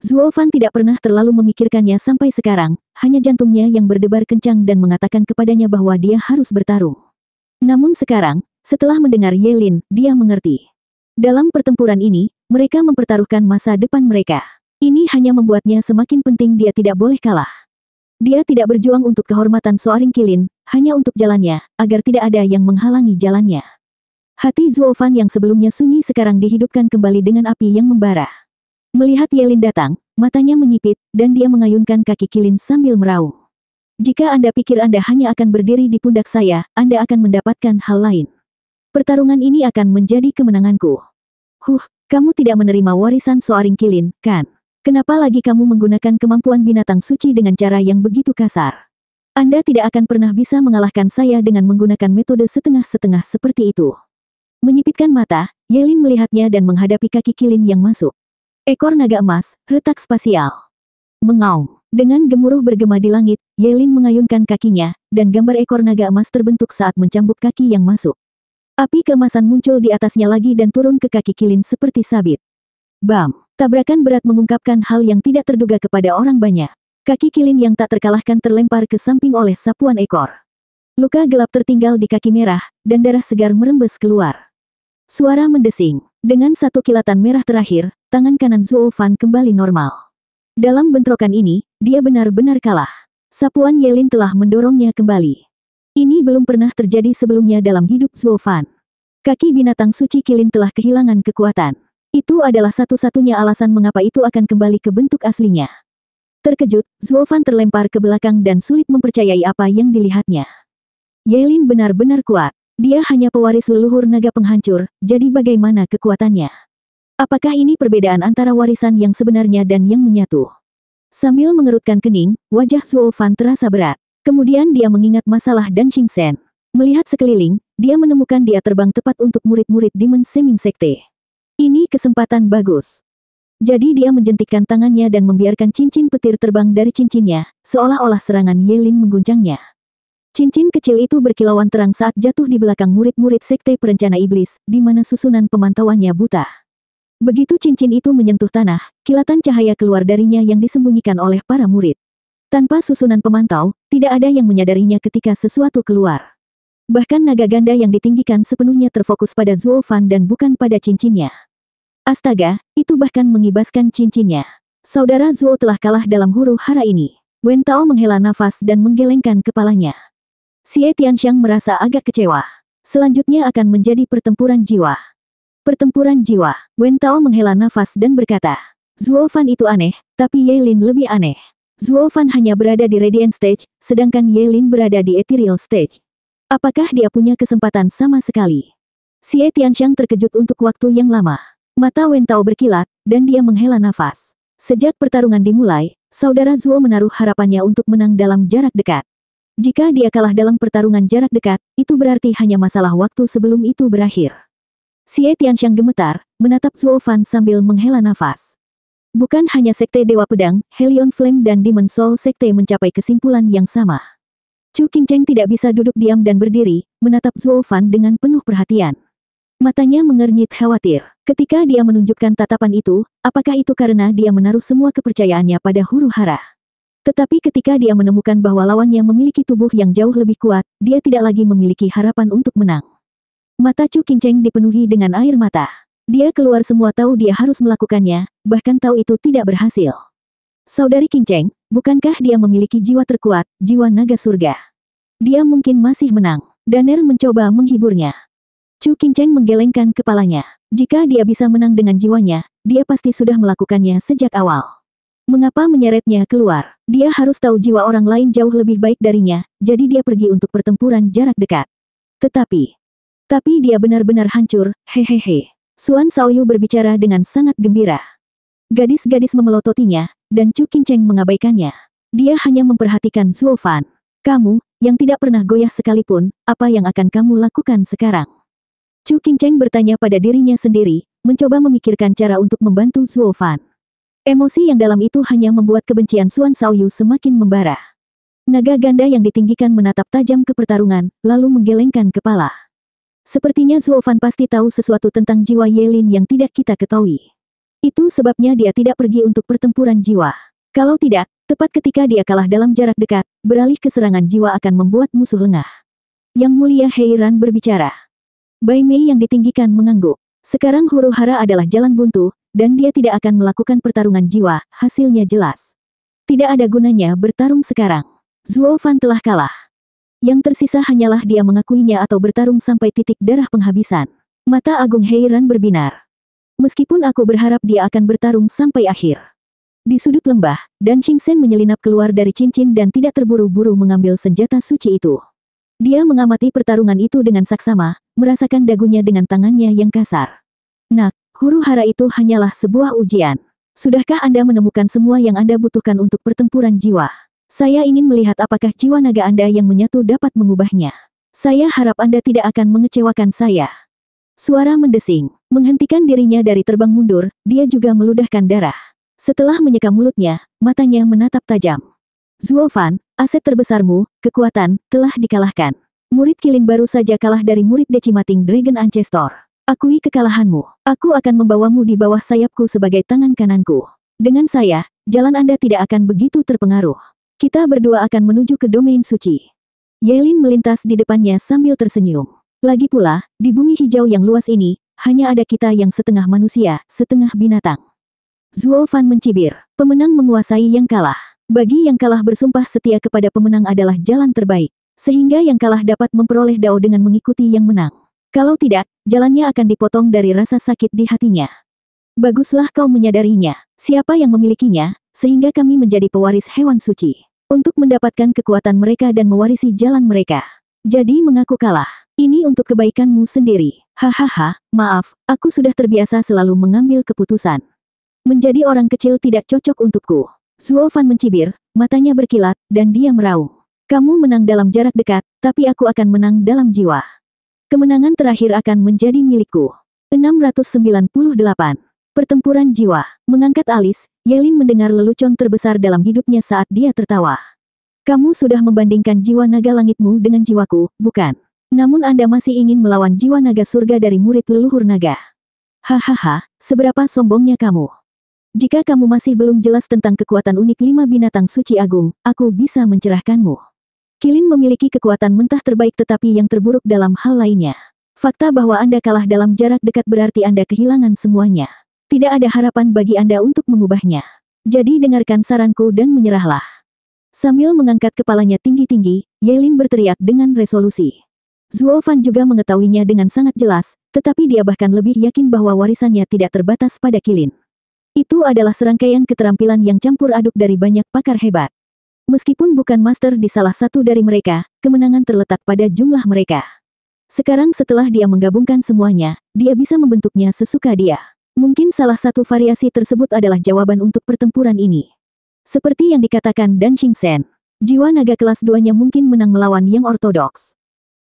Zuo Fan tidak pernah terlalu memikirkannya sampai sekarang, hanya jantungnya yang berdebar kencang dan mengatakan kepadanya bahwa dia harus bertarung. Namun sekarang, setelah mendengar Yelin, dia mengerti. Dalam pertempuran ini, mereka mempertaruhkan masa depan mereka. Ini hanya membuatnya semakin penting dia tidak boleh kalah. Dia tidak berjuang untuk kehormatan Soaring kilin, hanya untuk jalannya, agar tidak ada yang menghalangi jalannya. Hati Zuofan yang sebelumnya sunyi sekarang dihidupkan kembali dengan api yang membara. Melihat Yelin datang, matanya menyipit, dan dia mengayunkan kaki Kilin sambil meraung. Jika Anda pikir Anda hanya akan berdiri di pundak saya, Anda akan mendapatkan hal lain. Pertarungan ini akan menjadi kemenanganku. Huh, kamu tidak menerima warisan Soaring Kilin, kan? Kenapa lagi kamu menggunakan kemampuan binatang suci dengan cara yang begitu kasar? Anda tidak akan pernah bisa mengalahkan saya dengan menggunakan metode setengah-setengah seperti itu. Menyipitkan mata, Yelin melihatnya dan menghadapi kaki Kilin yang masuk. Ekor naga emas, retak spasial. Mengaum. Dengan gemuruh bergema di langit, Yelin mengayunkan kakinya, dan gambar ekor naga emas terbentuk saat mencambuk kaki yang masuk. Api kemasan muncul di atasnya lagi dan turun ke kaki Kilin seperti sabit. Bam! Tabrakan berat mengungkapkan hal yang tidak terduga kepada orang banyak. Kaki Kilin yang tak terkalahkan terlempar ke samping oleh sapuan ekor. Luka gelap tertinggal di kaki merah, dan darah segar merembes keluar. Suara mendesing. Dengan satu kilatan merah terakhir, tangan kanan Zuo Fan kembali normal. Dalam bentrokan ini, dia benar-benar kalah. Sapuan Yelin telah mendorongnya kembali. Ini belum pernah terjadi sebelumnya dalam hidup Zuo Fan. Kaki binatang suci Kilin telah kehilangan kekuatan. Itu adalah satu-satunya alasan mengapa itu akan kembali ke bentuk aslinya. Terkejut, Zuo Fan terlempar ke belakang dan sulit mempercayai apa yang dilihatnya. Yelin benar-benar kuat. Dia hanya pewaris leluhur naga penghancur, jadi bagaimana kekuatannya? Apakah ini perbedaan antara warisan yang sebenarnya dan yang menyatu? Sambil mengerutkan kening, wajah Suo Fan terasa berat. Kemudian dia mengingat masalah dan Shen. Melihat sekeliling, dia menemukan dia terbang tepat untuk murid-murid Demon Seming Sekte. Ini kesempatan bagus. Jadi dia menjentikkan tangannya dan membiarkan cincin petir terbang dari cincinnya, seolah-olah serangan Yelin mengguncangnya. Cincin kecil itu berkilauan terang saat jatuh di belakang murid-murid sekte perencana iblis, di mana susunan pemantauannya buta. Begitu cincin itu menyentuh tanah, kilatan cahaya keluar darinya yang disembunyikan oleh para murid. Tanpa susunan pemantau, tidak ada yang menyadarinya ketika sesuatu keluar. Bahkan naga ganda yang ditinggikan sepenuhnya terfokus pada Zuofan dan bukan pada cincinnya. Astaga, itu bahkan mengibaskan cincinnya. Saudara Zuo telah kalah dalam huru hara ini. Wen Tao menghela nafas dan menggelengkan kepalanya. Xie Tianxiang merasa agak kecewa. Selanjutnya akan menjadi pertempuran jiwa. Pertempuran jiwa, Wen Tao menghela nafas dan berkata, Zuo Fan itu aneh, tapi Ye Lin lebih aneh. Zuo Fan hanya berada di Radiant Stage, sedangkan Ye Lin berada di Ethereal Stage. Apakah dia punya kesempatan sama sekali? Xie Tianxiang terkejut untuk waktu yang lama. Mata Wen Tao berkilat, dan dia menghela nafas. Sejak pertarungan dimulai, saudara Zuo menaruh harapannya untuk menang dalam jarak dekat. Jika dia kalah dalam pertarungan jarak dekat, itu berarti hanya masalah waktu sebelum itu berakhir. Xie Tianxiang gemetar, menatap Zuo Fan sambil menghela nafas. Bukan hanya Sekte Dewa Pedang, Helion Flame dan Demon Soul Sekte mencapai kesimpulan yang sama. Chu Qingcheng tidak bisa duduk diam dan berdiri, menatap Zuo Fan dengan penuh perhatian. Matanya mengernyit khawatir. Ketika dia menunjukkan tatapan itu, apakah itu karena dia menaruh semua kepercayaannya pada huru hara? Tetapi ketika dia menemukan bahwa lawannya memiliki tubuh yang jauh lebih kuat, dia tidak lagi memiliki harapan untuk menang. Mata Chu Kinceng dipenuhi dengan air mata. Dia keluar semua tahu dia harus melakukannya, bahkan tahu itu tidak berhasil. Saudari Kinceng, bukankah dia memiliki jiwa terkuat, jiwa naga surga? Dia mungkin masih menang. Daner mencoba menghiburnya. Chu Kinceng menggelengkan kepalanya. Jika dia bisa menang dengan jiwanya, dia pasti sudah melakukannya sejak awal. Mengapa menyeretnya keluar? Dia harus tahu jiwa orang lain jauh lebih baik darinya, jadi dia pergi untuk pertempuran jarak dekat. Tetapi, tapi dia benar-benar hancur, hehehe. Suan Saoyu berbicara dengan sangat gembira. Gadis-gadis memelototinya, dan Chu Qingcheng mengabaikannya. Dia hanya memperhatikan Zuo Fan. Kamu, yang tidak pernah goyah sekalipun, apa yang akan kamu lakukan sekarang? Chu Qingcheng bertanya pada dirinya sendiri, mencoba memikirkan cara untuk membantu Zuo Fan. Emosi yang dalam itu hanya membuat kebencian Suan Saoyu semakin membara. Naga ganda yang ditinggikan menatap tajam ke pertarungan, lalu menggelengkan kepala. Sepertinya Zuofan pasti tahu sesuatu tentang jiwa Yelin yang tidak kita ketahui. Itu sebabnya dia tidak pergi untuk pertempuran jiwa. Kalau tidak, tepat ketika dia kalah dalam jarak dekat, beralih ke serangan jiwa akan membuat musuh lengah. Yang mulia Heiran berbicara. Bai Mei yang ditinggikan mengangguk. Sekarang huru hara adalah jalan buntu, dan dia tidak akan melakukan pertarungan jiwa, hasilnya jelas. Tidak ada gunanya bertarung sekarang. Zuo Fan telah kalah. Yang tersisa hanyalah dia mengakuinya atau bertarung sampai titik darah penghabisan. Mata Agung Heiran berbinar. Meskipun aku berharap dia akan bertarung sampai akhir. Di sudut lembah, Dan Sen menyelinap keluar dari cincin dan tidak terburu-buru mengambil senjata suci itu. Dia mengamati pertarungan itu dengan saksama, merasakan dagunya dengan tangannya yang kasar. Nak, Huru hara itu hanyalah sebuah ujian. Sudahkah Anda menemukan semua yang Anda butuhkan untuk pertempuran jiwa? Saya ingin melihat apakah jiwa naga Anda yang menyatu dapat mengubahnya. Saya harap Anda tidak akan mengecewakan saya. Suara mendesing, menghentikan dirinya dari terbang mundur, dia juga meludahkan darah. Setelah menyeka mulutnya, matanya menatap tajam. Zuofan, aset terbesarmu, kekuatan, telah dikalahkan. Murid Kilin baru saja kalah dari murid Decimating Dragon Ancestor. Akui kekalahanmu. Aku akan membawamu di bawah sayapku sebagai tangan kananku. Dengan saya, jalan Anda tidak akan begitu terpengaruh. Kita berdua akan menuju ke domain suci. Yelin melintas di depannya sambil tersenyum. Lagi pula, di bumi hijau yang luas ini, hanya ada kita yang setengah manusia, setengah binatang. Zuo Fan mencibir. Pemenang menguasai yang kalah. Bagi yang kalah bersumpah setia kepada pemenang adalah jalan terbaik. Sehingga yang kalah dapat memperoleh dao dengan mengikuti yang menang. Kalau tidak, jalannya akan dipotong dari rasa sakit di hatinya. Baguslah kau menyadarinya, siapa yang memilikinya, sehingga kami menjadi pewaris hewan suci. Untuk mendapatkan kekuatan mereka dan mewarisi jalan mereka. Jadi mengaku kalah. Ini untuk kebaikanmu sendiri. Hahaha, maaf, aku sudah terbiasa selalu mengambil keputusan. Menjadi orang kecil tidak cocok untukku. Zuo mencibir, matanya berkilat, dan dia meraung. Kamu menang dalam jarak dekat, tapi aku akan menang dalam jiwa. Kemenangan terakhir akan menjadi milikku. 698. Pertempuran jiwa. Mengangkat alis, Yelin mendengar lelucon terbesar dalam hidupnya saat dia tertawa. Kamu sudah membandingkan jiwa naga langitmu dengan jiwaku, bukan? Namun Anda masih ingin melawan jiwa naga surga dari murid leluhur naga. Hahaha, seberapa sombongnya kamu. Jika kamu masih belum jelas tentang kekuatan unik lima binatang suci agung, aku bisa mencerahkanmu. Kilin memiliki kekuatan mentah terbaik tetapi yang terburuk dalam hal lainnya. Fakta bahwa Anda kalah dalam jarak dekat berarti Anda kehilangan semuanya. Tidak ada harapan bagi Anda untuk mengubahnya. Jadi dengarkan saranku dan menyerahlah. Sambil mengangkat kepalanya tinggi-tinggi, Yelin berteriak dengan resolusi. Zuo Fan juga mengetahuinya dengan sangat jelas, tetapi dia bahkan lebih yakin bahwa warisannya tidak terbatas pada Kilin. Itu adalah serangkaian keterampilan yang campur aduk dari banyak pakar hebat. Meskipun bukan master di salah satu dari mereka, kemenangan terletak pada jumlah mereka. Sekarang setelah dia menggabungkan semuanya, dia bisa membentuknya sesuka dia. Mungkin salah satu variasi tersebut adalah jawaban untuk pertempuran ini. Seperti yang dikatakan Dan Shen, jiwa naga kelas 2-nya mungkin menang melawan yang ortodoks.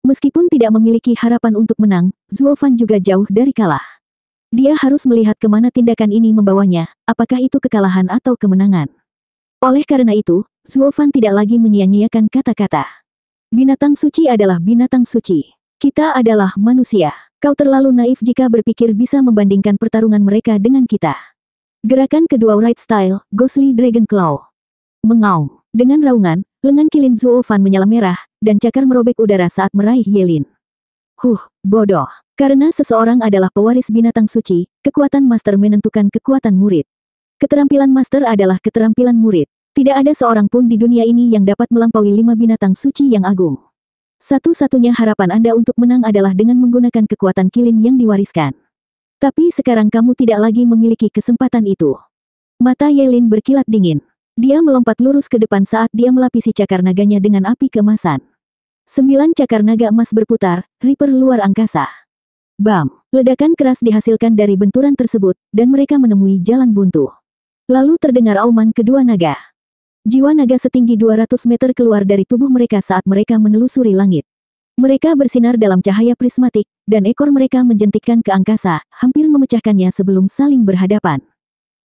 Meskipun tidak memiliki harapan untuk menang, Fan juga jauh dari kalah. Dia harus melihat kemana tindakan ini membawanya, apakah itu kekalahan atau kemenangan. Oleh karena itu, Zuofan tidak lagi menyia-nyiakan kata-kata. Binatang suci adalah binatang suci. Kita adalah manusia. Kau terlalu naif jika berpikir bisa membandingkan pertarungan mereka dengan kita. Gerakan kedua right style, Ghostly Dragon Claw. Mengaum. Dengan raungan, lengan kilin Zuofan menyala merah, dan cakar merobek udara saat meraih Yelin. Huh, bodoh. Karena seseorang adalah pewaris binatang suci, kekuatan master menentukan kekuatan murid. Keterampilan master adalah keterampilan murid. Tidak ada seorang pun di dunia ini yang dapat melampaui lima binatang suci yang agung. Satu-satunya harapan Anda untuk menang adalah dengan menggunakan kekuatan kilin yang diwariskan. Tapi sekarang kamu tidak lagi memiliki kesempatan itu. Mata Yelin berkilat dingin. Dia melompat lurus ke depan saat dia melapisi cakar naganya dengan api kemasan. Sembilan cakar naga emas berputar, Reaper luar angkasa. Bam! Ledakan keras dihasilkan dari benturan tersebut, dan mereka menemui jalan buntu. Lalu terdengar auman kedua naga. Jiwa naga setinggi 200 meter keluar dari tubuh mereka saat mereka menelusuri langit. Mereka bersinar dalam cahaya prismatik, dan ekor mereka menjentikkan ke angkasa, hampir memecahkannya sebelum saling berhadapan.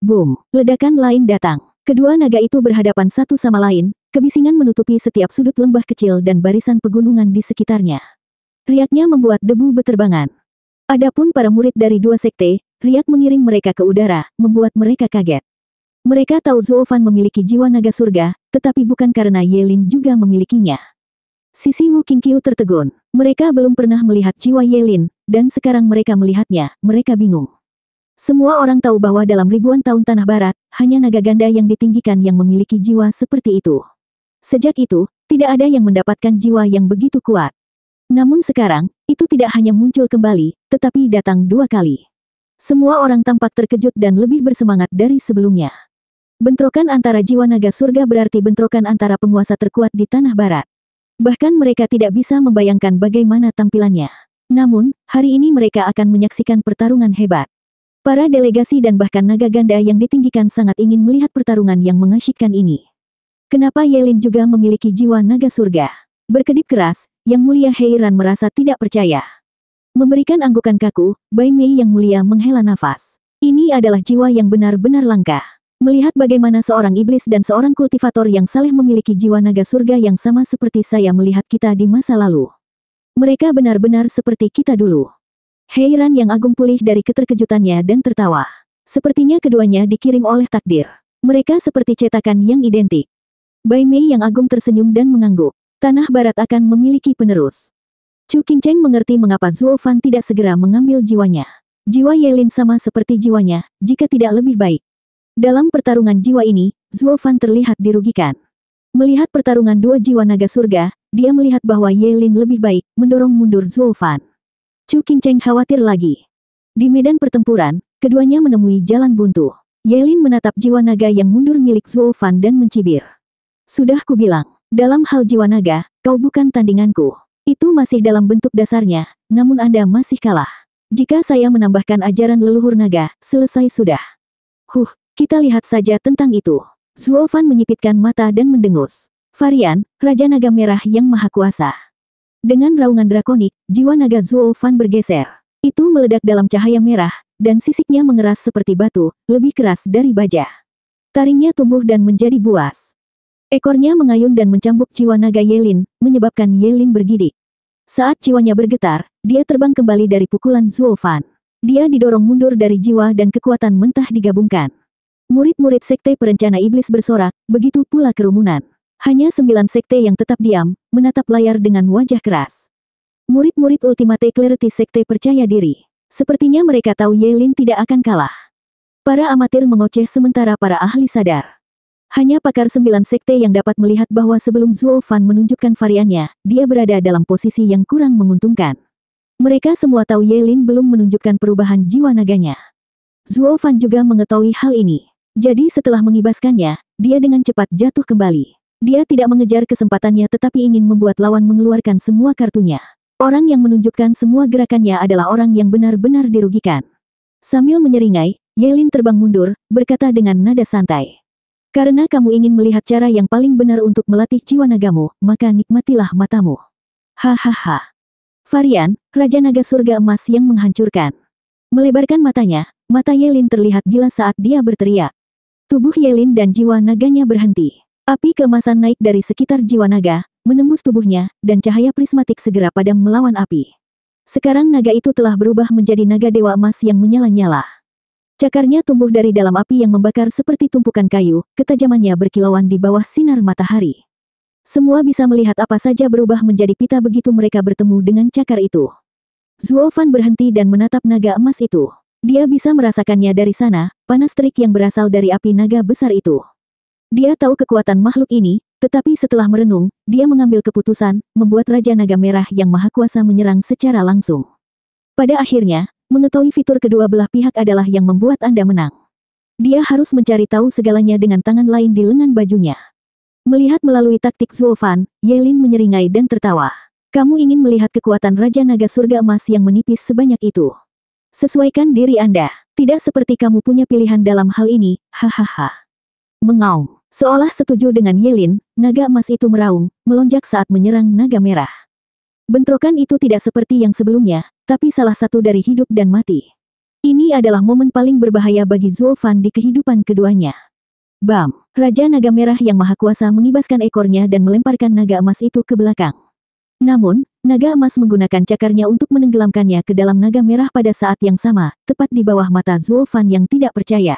Boom! Ledakan lain datang. Kedua naga itu berhadapan satu sama lain, kebisingan menutupi setiap sudut lembah kecil dan barisan pegunungan di sekitarnya. Riaknya membuat debu beterbangan. Adapun para murid dari dua sekte, Riak mengirim mereka ke udara, membuat mereka kaget. Mereka tahu Fan memiliki jiwa naga surga, tetapi bukan karena Yelin juga memilikinya. Sisi Wu Qingqiu tertegun. Mereka belum pernah melihat jiwa Yelin, dan sekarang mereka melihatnya, mereka bingung. Semua orang tahu bahwa dalam ribuan tahun Tanah Barat, hanya naga ganda yang ditinggikan yang memiliki jiwa seperti itu. Sejak itu, tidak ada yang mendapatkan jiwa yang begitu kuat. Namun sekarang, itu tidak hanya muncul kembali, tetapi datang dua kali. Semua orang tampak terkejut dan lebih bersemangat dari sebelumnya. Bentrokan antara jiwa naga surga berarti bentrokan antara penguasa terkuat di tanah barat. Bahkan mereka tidak bisa membayangkan bagaimana tampilannya. Namun, hari ini mereka akan menyaksikan pertarungan hebat. Para delegasi dan bahkan naga ganda yang ditinggikan sangat ingin melihat pertarungan yang mengasyikkan ini. Kenapa Yelin juga memiliki jiwa naga surga? Berkedip keras, Yang Mulia Heiran merasa tidak percaya. Memberikan anggukan kaku, Bai Mei Yang Mulia menghela nafas. Ini adalah jiwa yang benar-benar langka. Melihat bagaimana seorang iblis dan seorang kultivator yang saleh memiliki jiwa naga surga yang sama seperti saya melihat kita di masa lalu. Mereka benar-benar seperti kita dulu. Heiran yang agung pulih dari keterkejutannya dan tertawa. Sepertinya keduanya dikirim oleh takdir. Mereka seperti cetakan yang identik. Bai Mei yang agung tersenyum dan mengangguk. Tanah Barat akan memiliki penerus. Chu Qingcheng mengerti mengapa Zuo Fan tidak segera mengambil jiwanya. Jiwa Yelin sama seperti jiwanya, jika tidak lebih baik. Dalam pertarungan jiwa ini, Fan terlihat dirugikan. Melihat pertarungan dua jiwa naga surga, dia melihat bahwa Yelin lebih baik mendorong mundur Fan. Chu Qingcheng khawatir lagi. Di medan pertempuran, keduanya menemui jalan buntu. Yelin menatap jiwa naga yang mundur milik Fan dan mencibir. Sudah kubilang, dalam hal jiwa naga, kau bukan tandinganku. Itu masih dalam bentuk dasarnya, namun Anda masih kalah. Jika saya menambahkan ajaran leluhur naga, selesai sudah. Huh, kita lihat saja tentang itu. Zuo Fan menyipitkan mata dan mendengus. Varian, Raja Naga Merah yang Maha Kuasa. Dengan raungan drakonik, jiwa naga Zuo Fan bergeser. Itu meledak dalam cahaya merah, dan sisiknya mengeras seperti batu, lebih keras dari baja. Taringnya tumbuh dan menjadi buas. Ekornya mengayun dan mencambuk jiwa naga Yelin, menyebabkan Yelin bergidik. Saat jiwanya bergetar, dia terbang kembali dari pukulan Zuofan. Dia didorong mundur dari jiwa dan kekuatan mentah digabungkan. Murid-murid sekte perencana iblis bersorak, begitu pula kerumunan. Hanya sembilan sekte yang tetap diam, menatap layar dengan wajah keras. Murid-murid Ultimate Clarity sekte percaya diri. Sepertinya mereka tahu Yelin tidak akan kalah. Para amatir mengoceh sementara para ahli sadar. Hanya pakar sembilan sekte yang dapat melihat bahwa sebelum Zuo Fan menunjukkan variannya, dia berada dalam posisi yang kurang menguntungkan. Mereka semua tahu Yelin belum menunjukkan perubahan jiwa naganya. Zuo Fan juga mengetahui hal ini. Jadi setelah mengibaskannya, dia dengan cepat jatuh kembali. Dia tidak mengejar kesempatannya tetapi ingin membuat lawan mengeluarkan semua kartunya. Orang yang menunjukkan semua gerakannya adalah orang yang benar-benar dirugikan. Sambil menyeringai, Yelin terbang mundur, berkata dengan nada santai. Karena kamu ingin melihat cara yang paling benar untuk melatih jiwa nagamu, maka nikmatilah matamu. Hahaha. Varian, Raja Naga Surga Emas yang menghancurkan. Melebarkan matanya, mata Yelin terlihat gila saat dia berteriak. Tubuh Yelin dan jiwa naganya berhenti. Api kemasan naik dari sekitar jiwa naga, menembus tubuhnya, dan cahaya prismatik segera padam melawan api. Sekarang naga itu telah berubah menjadi naga dewa emas yang menyala-nyala. Cakarnya tumbuh dari dalam api yang membakar seperti tumpukan kayu, ketajamannya berkilauan di bawah sinar matahari. Semua bisa melihat apa saja berubah menjadi pita begitu mereka bertemu dengan cakar itu. Zuofan berhenti dan menatap naga emas itu. Dia bisa merasakannya dari sana, panas terik yang berasal dari api naga besar itu. Dia tahu kekuatan makhluk ini, tetapi setelah merenung, dia mengambil keputusan, membuat Raja Naga Merah yang Maha Kuasa menyerang secara langsung. Pada akhirnya, mengetahui fitur kedua belah pihak adalah yang membuat Anda menang. Dia harus mencari tahu segalanya dengan tangan lain di lengan bajunya. Melihat melalui taktik Zuofan, Yelin menyeringai dan tertawa. Kamu ingin melihat kekuatan Raja Naga Surga Emas yang menipis sebanyak itu. Sesuaikan diri Anda. Tidak seperti kamu punya pilihan dalam hal ini, hahaha. Mengaum. Seolah setuju dengan Yelin, naga emas itu meraung, melonjak saat menyerang naga merah. Bentrokan itu tidak seperti yang sebelumnya, tapi salah satu dari hidup dan mati. Ini adalah momen paling berbahaya bagi Zulfan di kehidupan keduanya. Bam! Raja Naga Merah yang Maha Kuasa mengibaskan ekornya dan melemparkan naga emas itu ke belakang. Namun, naga emas menggunakan cakarnya untuk menenggelamkannya ke dalam naga merah pada saat yang sama, tepat di bawah mata Zuo yang tidak percaya.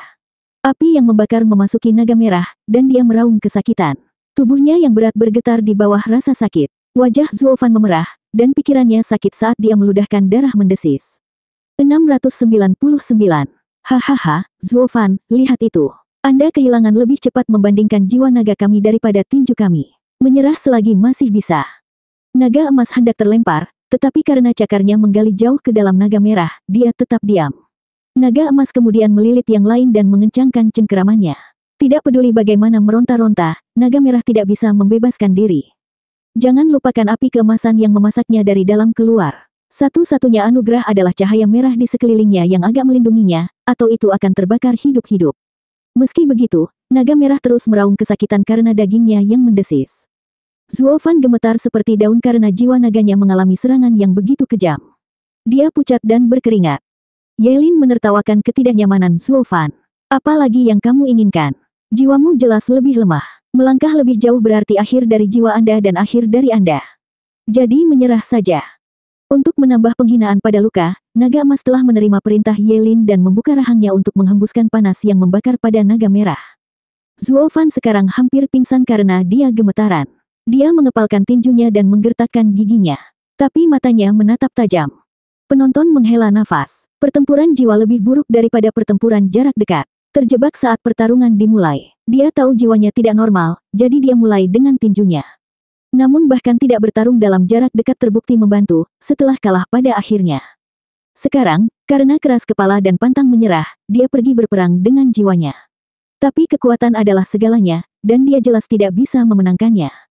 Api yang membakar memasuki naga merah, dan dia meraung kesakitan. Tubuhnya yang berat bergetar di bawah rasa sakit. Wajah Zuo memerah, dan pikirannya sakit saat dia meludahkan darah mendesis. 699 Hahaha, Zuofan, lihat itu. Anda kehilangan lebih cepat membandingkan jiwa naga kami daripada tinju kami. Menyerah selagi masih bisa. Naga emas hendak terlempar, tetapi karena cakarnya menggali jauh ke dalam naga merah, dia tetap diam. Naga emas kemudian melilit yang lain dan mengencangkan cengkeramannya. Tidak peduli bagaimana meronta-ronta, naga merah tidak bisa membebaskan diri. Jangan lupakan api keemasan yang memasaknya dari dalam keluar. Satu-satunya anugerah adalah cahaya merah di sekelilingnya yang agak melindunginya, atau itu akan terbakar hidup-hidup. Meski begitu, naga merah terus meraung kesakitan karena dagingnya yang mendesis. Zuofan gemetar seperti daun karena jiwa naganya mengalami serangan yang begitu kejam. Dia pucat dan berkeringat. Yelin menertawakan ketidaknyamanan Zuofan. Apalagi yang kamu inginkan? Jiwamu jelas lebih lemah. Melangkah lebih jauh berarti akhir dari jiwa Anda dan akhir dari Anda. Jadi menyerah saja. Untuk menambah penghinaan pada luka, naga emas telah menerima perintah Yelin dan membuka rahangnya untuk menghembuskan panas yang membakar pada naga merah. Zuofan sekarang hampir pingsan karena dia gemetaran. Dia mengepalkan tinjunya dan menggertakkan giginya. Tapi matanya menatap tajam. Penonton menghela nafas. Pertempuran jiwa lebih buruk daripada pertempuran jarak dekat. Terjebak saat pertarungan dimulai. Dia tahu jiwanya tidak normal, jadi dia mulai dengan tinjunya. Namun bahkan tidak bertarung dalam jarak dekat terbukti membantu, setelah kalah pada akhirnya. Sekarang, karena keras kepala dan pantang menyerah, dia pergi berperang dengan jiwanya. Tapi kekuatan adalah segalanya, dan dia jelas tidak bisa memenangkannya.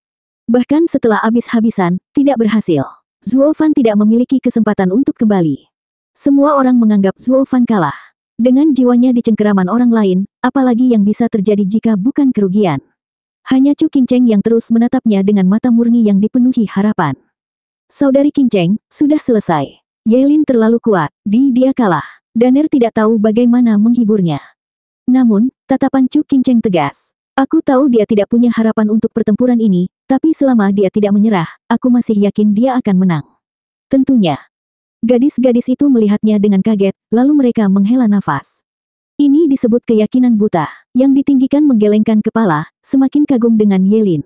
Bahkan setelah habis-habisan, tidak berhasil. Zuofan tidak memiliki kesempatan untuk kembali. Semua orang menganggap Zuofan kalah. Dengan jiwanya di cengkeraman orang lain, apalagi yang bisa terjadi jika bukan kerugian. Hanya Chu Kinceng yang terus menatapnya dengan mata murni yang dipenuhi harapan. Saudari Kinceng, sudah selesai. Yelin terlalu kuat, di dia kalah. Daner tidak tahu bagaimana menghiburnya. Namun, tatapan Chu Kinceng tegas. Aku tahu dia tidak punya harapan untuk pertempuran ini, tapi selama dia tidak menyerah, aku masih yakin dia akan menang. Tentunya. Gadis-gadis itu melihatnya dengan kaget, lalu mereka menghela nafas. Ini disebut keyakinan buta, yang ditinggikan menggelengkan kepala, semakin kagum dengan Yelin.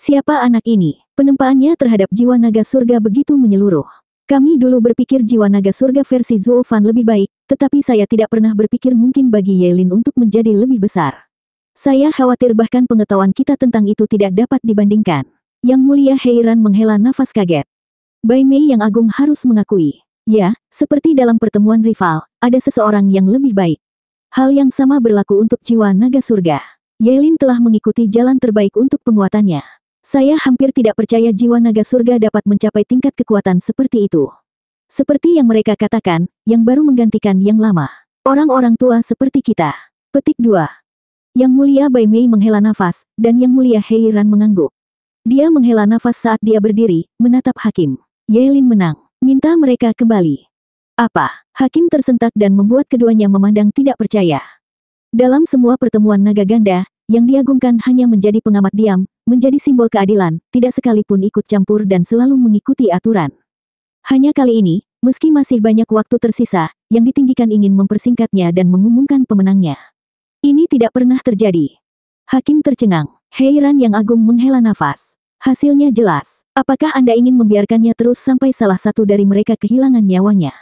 Siapa anak ini? Penempaannya terhadap jiwa naga surga begitu menyeluruh. Kami dulu berpikir jiwa naga surga versi Fan lebih baik, tetapi saya tidak pernah berpikir mungkin bagi Yelin untuk menjadi lebih besar. Saya khawatir bahkan pengetahuan kita tentang itu tidak dapat dibandingkan. Yang mulia Heiran menghela nafas kaget. Bai Mei yang agung harus mengakui. Ya, seperti dalam pertemuan rival, ada seseorang yang lebih baik. Hal yang sama berlaku untuk jiwa naga surga. Yelin telah mengikuti jalan terbaik untuk penguatannya. Saya hampir tidak percaya jiwa naga surga dapat mencapai tingkat kekuatan seperti itu. Seperti yang mereka katakan, yang baru menggantikan yang lama. Orang-orang tua seperti kita. Petik 2. Yang mulia Bai Mei menghela nafas, dan Yang mulia Hei Ran mengangguk. Dia menghela nafas saat dia berdiri, menatap hakim. Yelin menang. Minta mereka kembali. Apa? Hakim tersentak dan membuat keduanya memandang tidak percaya. Dalam semua pertemuan naga ganda, yang diagungkan hanya menjadi pengamat diam, menjadi simbol keadilan, tidak sekalipun ikut campur dan selalu mengikuti aturan. Hanya kali ini, meski masih banyak waktu tersisa, yang ditinggikan ingin mempersingkatnya dan mengumumkan pemenangnya. Ini tidak pernah terjadi. Hakim tercengang. Heiran yang agung menghela nafas. Hasilnya jelas. Apakah Anda ingin membiarkannya terus sampai salah satu dari mereka kehilangan nyawanya?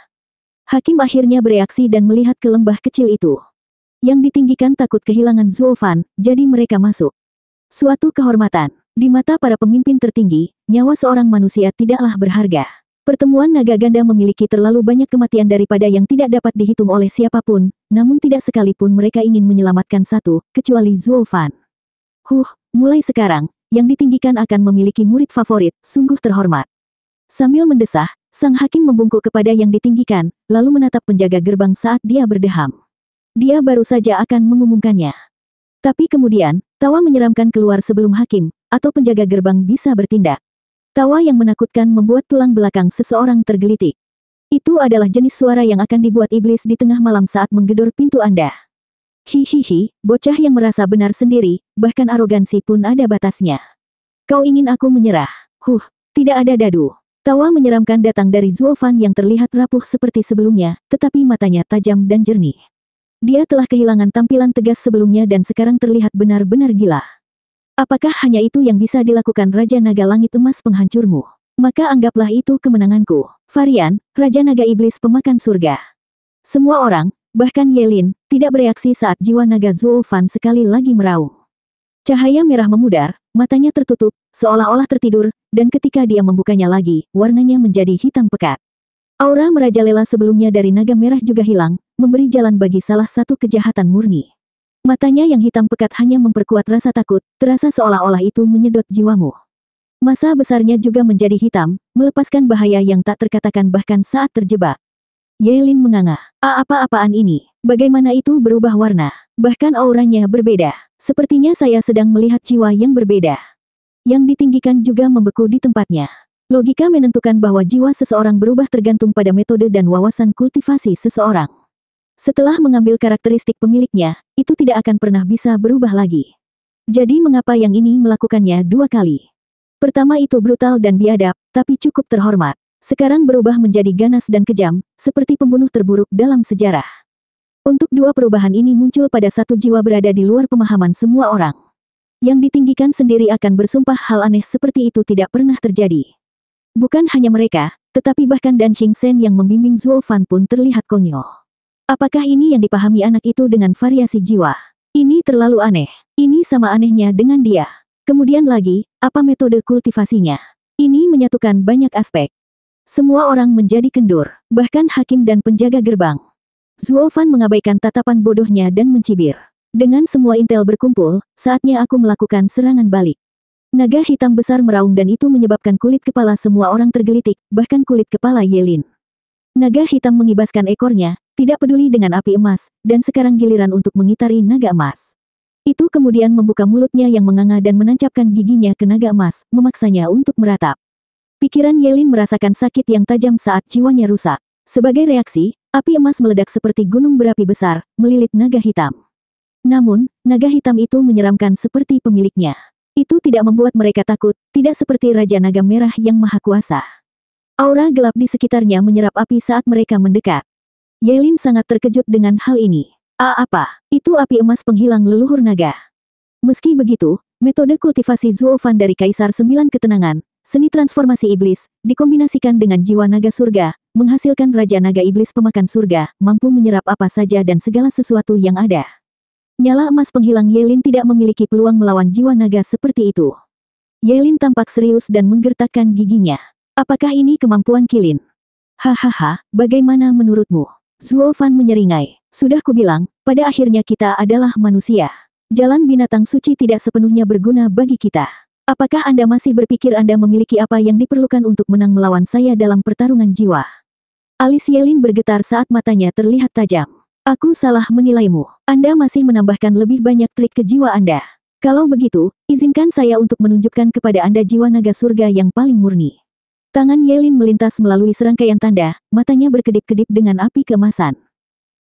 Hakim akhirnya bereaksi dan melihat ke lembah kecil itu. Yang ditinggikan takut kehilangan Zuofan, jadi mereka masuk. Suatu kehormatan. Di mata para pemimpin tertinggi, nyawa seorang manusia tidaklah berharga. Pertemuan naga ganda memiliki terlalu banyak kematian daripada yang tidak dapat dihitung oleh siapapun, namun tidak sekalipun mereka ingin menyelamatkan satu, kecuali Zhuo Fan. Huh, mulai sekarang, yang ditinggikan akan memiliki murid favorit, sungguh terhormat. Sambil mendesah, sang hakim membungkuk kepada yang ditinggikan, lalu menatap penjaga gerbang saat dia berdeham. Dia baru saja akan mengumumkannya. Tapi kemudian, tawa menyeramkan keluar sebelum hakim, atau penjaga gerbang bisa bertindak. Tawa yang menakutkan membuat tulang belakang seseorang tergelitik. Itu adalah jenis suara yang akan dibuat iblis di tengah malam saat menggedor pintu Anda. Hihihi, bocah yang merasa benar sendiri, bahkan arogansi pun ada batasnya. Kau ingin aku menyerah? Huh, tidak ada dadu. Tawa menyeramkan datang dari Zuofan yang terlihat rapuh seperti sebelumnya, tetapi matanya tajam dan jernih. Dia telah kehilangan tampilan tegas sebelumnya dan sekarang terlihat benar-benar gila. Apakah hanya itu yang bisa dilakukan Raja Naga Langit Emas penghancurmu? Maka anggaplah itu kemenanganku. Varian, Raja Naga Iblis pemakan surga. Semua orang, bahkan Yelin, tidak bereaksi saat jiwa Naga Zulfan sekali lagi meraung. Cahaya merah memudar, matanya tertutup, seolah-olah tertidur, dan ketika dia membukanya lagi, warnanya menjadi hitam pekat. Aura merajalela sebelumnya dari naga merah juga hilang, memberi jalan bagi salah satu kejahatan murni. Matanya yang hitam pekat hanya memperkuat rasa takut, terasa seolah-olah itu menyedot jiwamu. Masa besarnya juga menjadi hitam, melepaskan bahaya yang tak terkatakan bahkan saat terjebak. Yelin menganga. A apa-apaan ini? Bagaimana itu berubah warna? Bahkan auranya berbeda. Sepertinya saya sedang melihat jiwa yang berbeda. Yang ditinggikan juga membeku di tempatnya. Logika menentukan bahwa jiwa seseorang berubah tergantung pada metode dan wawasan kultivasi seseorang. Setelah mengambil karakteristik pemiliknya, itu tidak akan pernah bisa berubah lagi. Jadi mengapa yang ini melakukannya dua kali? Pertama itu brutal dan biadab, tapi cukup terhormat. Sekarang berubah menjadi ganas dan kejam, seperti pembunuh terburuk dalam sejarah. Untuk dua perubahan ini muncul pada satu jiwa berada di luar pemahaman semua orang. Yang ditinggikan sendiri akan bersumpah hal aneh seperti itu tidak pernah terjadi. Bukan hanya mereka, tetapi bahkan Dan Xing Sen yang membimbing Zhuo Fan pun terlihat konyol. Apakah ini yang dipahami anak itu dengan variasi jiwa? Ini terlalu aneh. Ini sama anehnya dengan dia. Kemudian lagi, apa metode kultivasinya? Ini menyatukan banyak aspek. Semua orang menjadi kendur, bahkan hakim dan penjaga gerbang. Zuofan mengabaikan tatapan bodohnya dan mencibir. Dengan semua intel berkumpul, saatnya aku melakukan serangan balik. Naga hitam besar meraung dan itu menyebabkan kulit kepala semua orang tergelitik, bahkan kulit kepala Yelin. Naga hitam mengibaskan ekornya, tidak peduli dengan api emas, dan sekarang giliran untuk mengitari naga emas. Itu kemudian membuka mulutnya yang menganga dan menancapkan giginya ke naga emas, memaksanya untuk meratap. Pikiran Yelin merasakan sakit yang tajam saat jiwanya rusak. Sebagai reaksi, api emas meledak seperti gunung berapi besar, melilit naga hitam. Namun, naga hitam itu menyeramkan seperti pemiliknya. Itu tidak membuat mereka takut, tidak seperti Raja Naga Merah yang maha kuasa. Aura gelap di sekitarnya menyerap api saat mereka mendekat. Yelin sangat terkejut dengan hal ini. Ah apa, itu api emas penghilang leluhur naga. Meski begitu, metode kultivasi Zuofan dari Kaisar Sembilan Ketenangan, seni transformasi iblis, dikombinasikan dengan jiwa naga surga, menghasilkan Raja Naga Iblis Pemakan Surga, mampu menyerap apa saja dan segala sesuatu yang ada. Nyala emas penghilang Yelin tidak memiliki peluang melawan jiwa naga seperti itu. Yelin tampak serius dan menggertakkan giginya. Apakah ini kemampuan Kilin? Hahaha, bagaimana menurutmu? Zuo menyeringai. Sudah kubilang, pada akhirnya kita adalah manusia. Jalan binatang suci tidak sepenuhnya berguna bagi kita. Apakah Anda masih berpikir Anda memiliki apa yang diperlukan untuk menang melawan saya dalam pertarungan jiwa? Alis Yelin bergetar saat matanya terlihat tajam. Aku salah menilaimu. Anda masih menambahkan lebih banyak trik ke jiwa Anda. Kalau begitu, izinkan saya untuk menunjukkan kepada Anda jiwa naga surga yang paling murni. Tangan Yelin melintas melalui serangkaian tanda, matanya berkedip-kedip dengan api kemasan.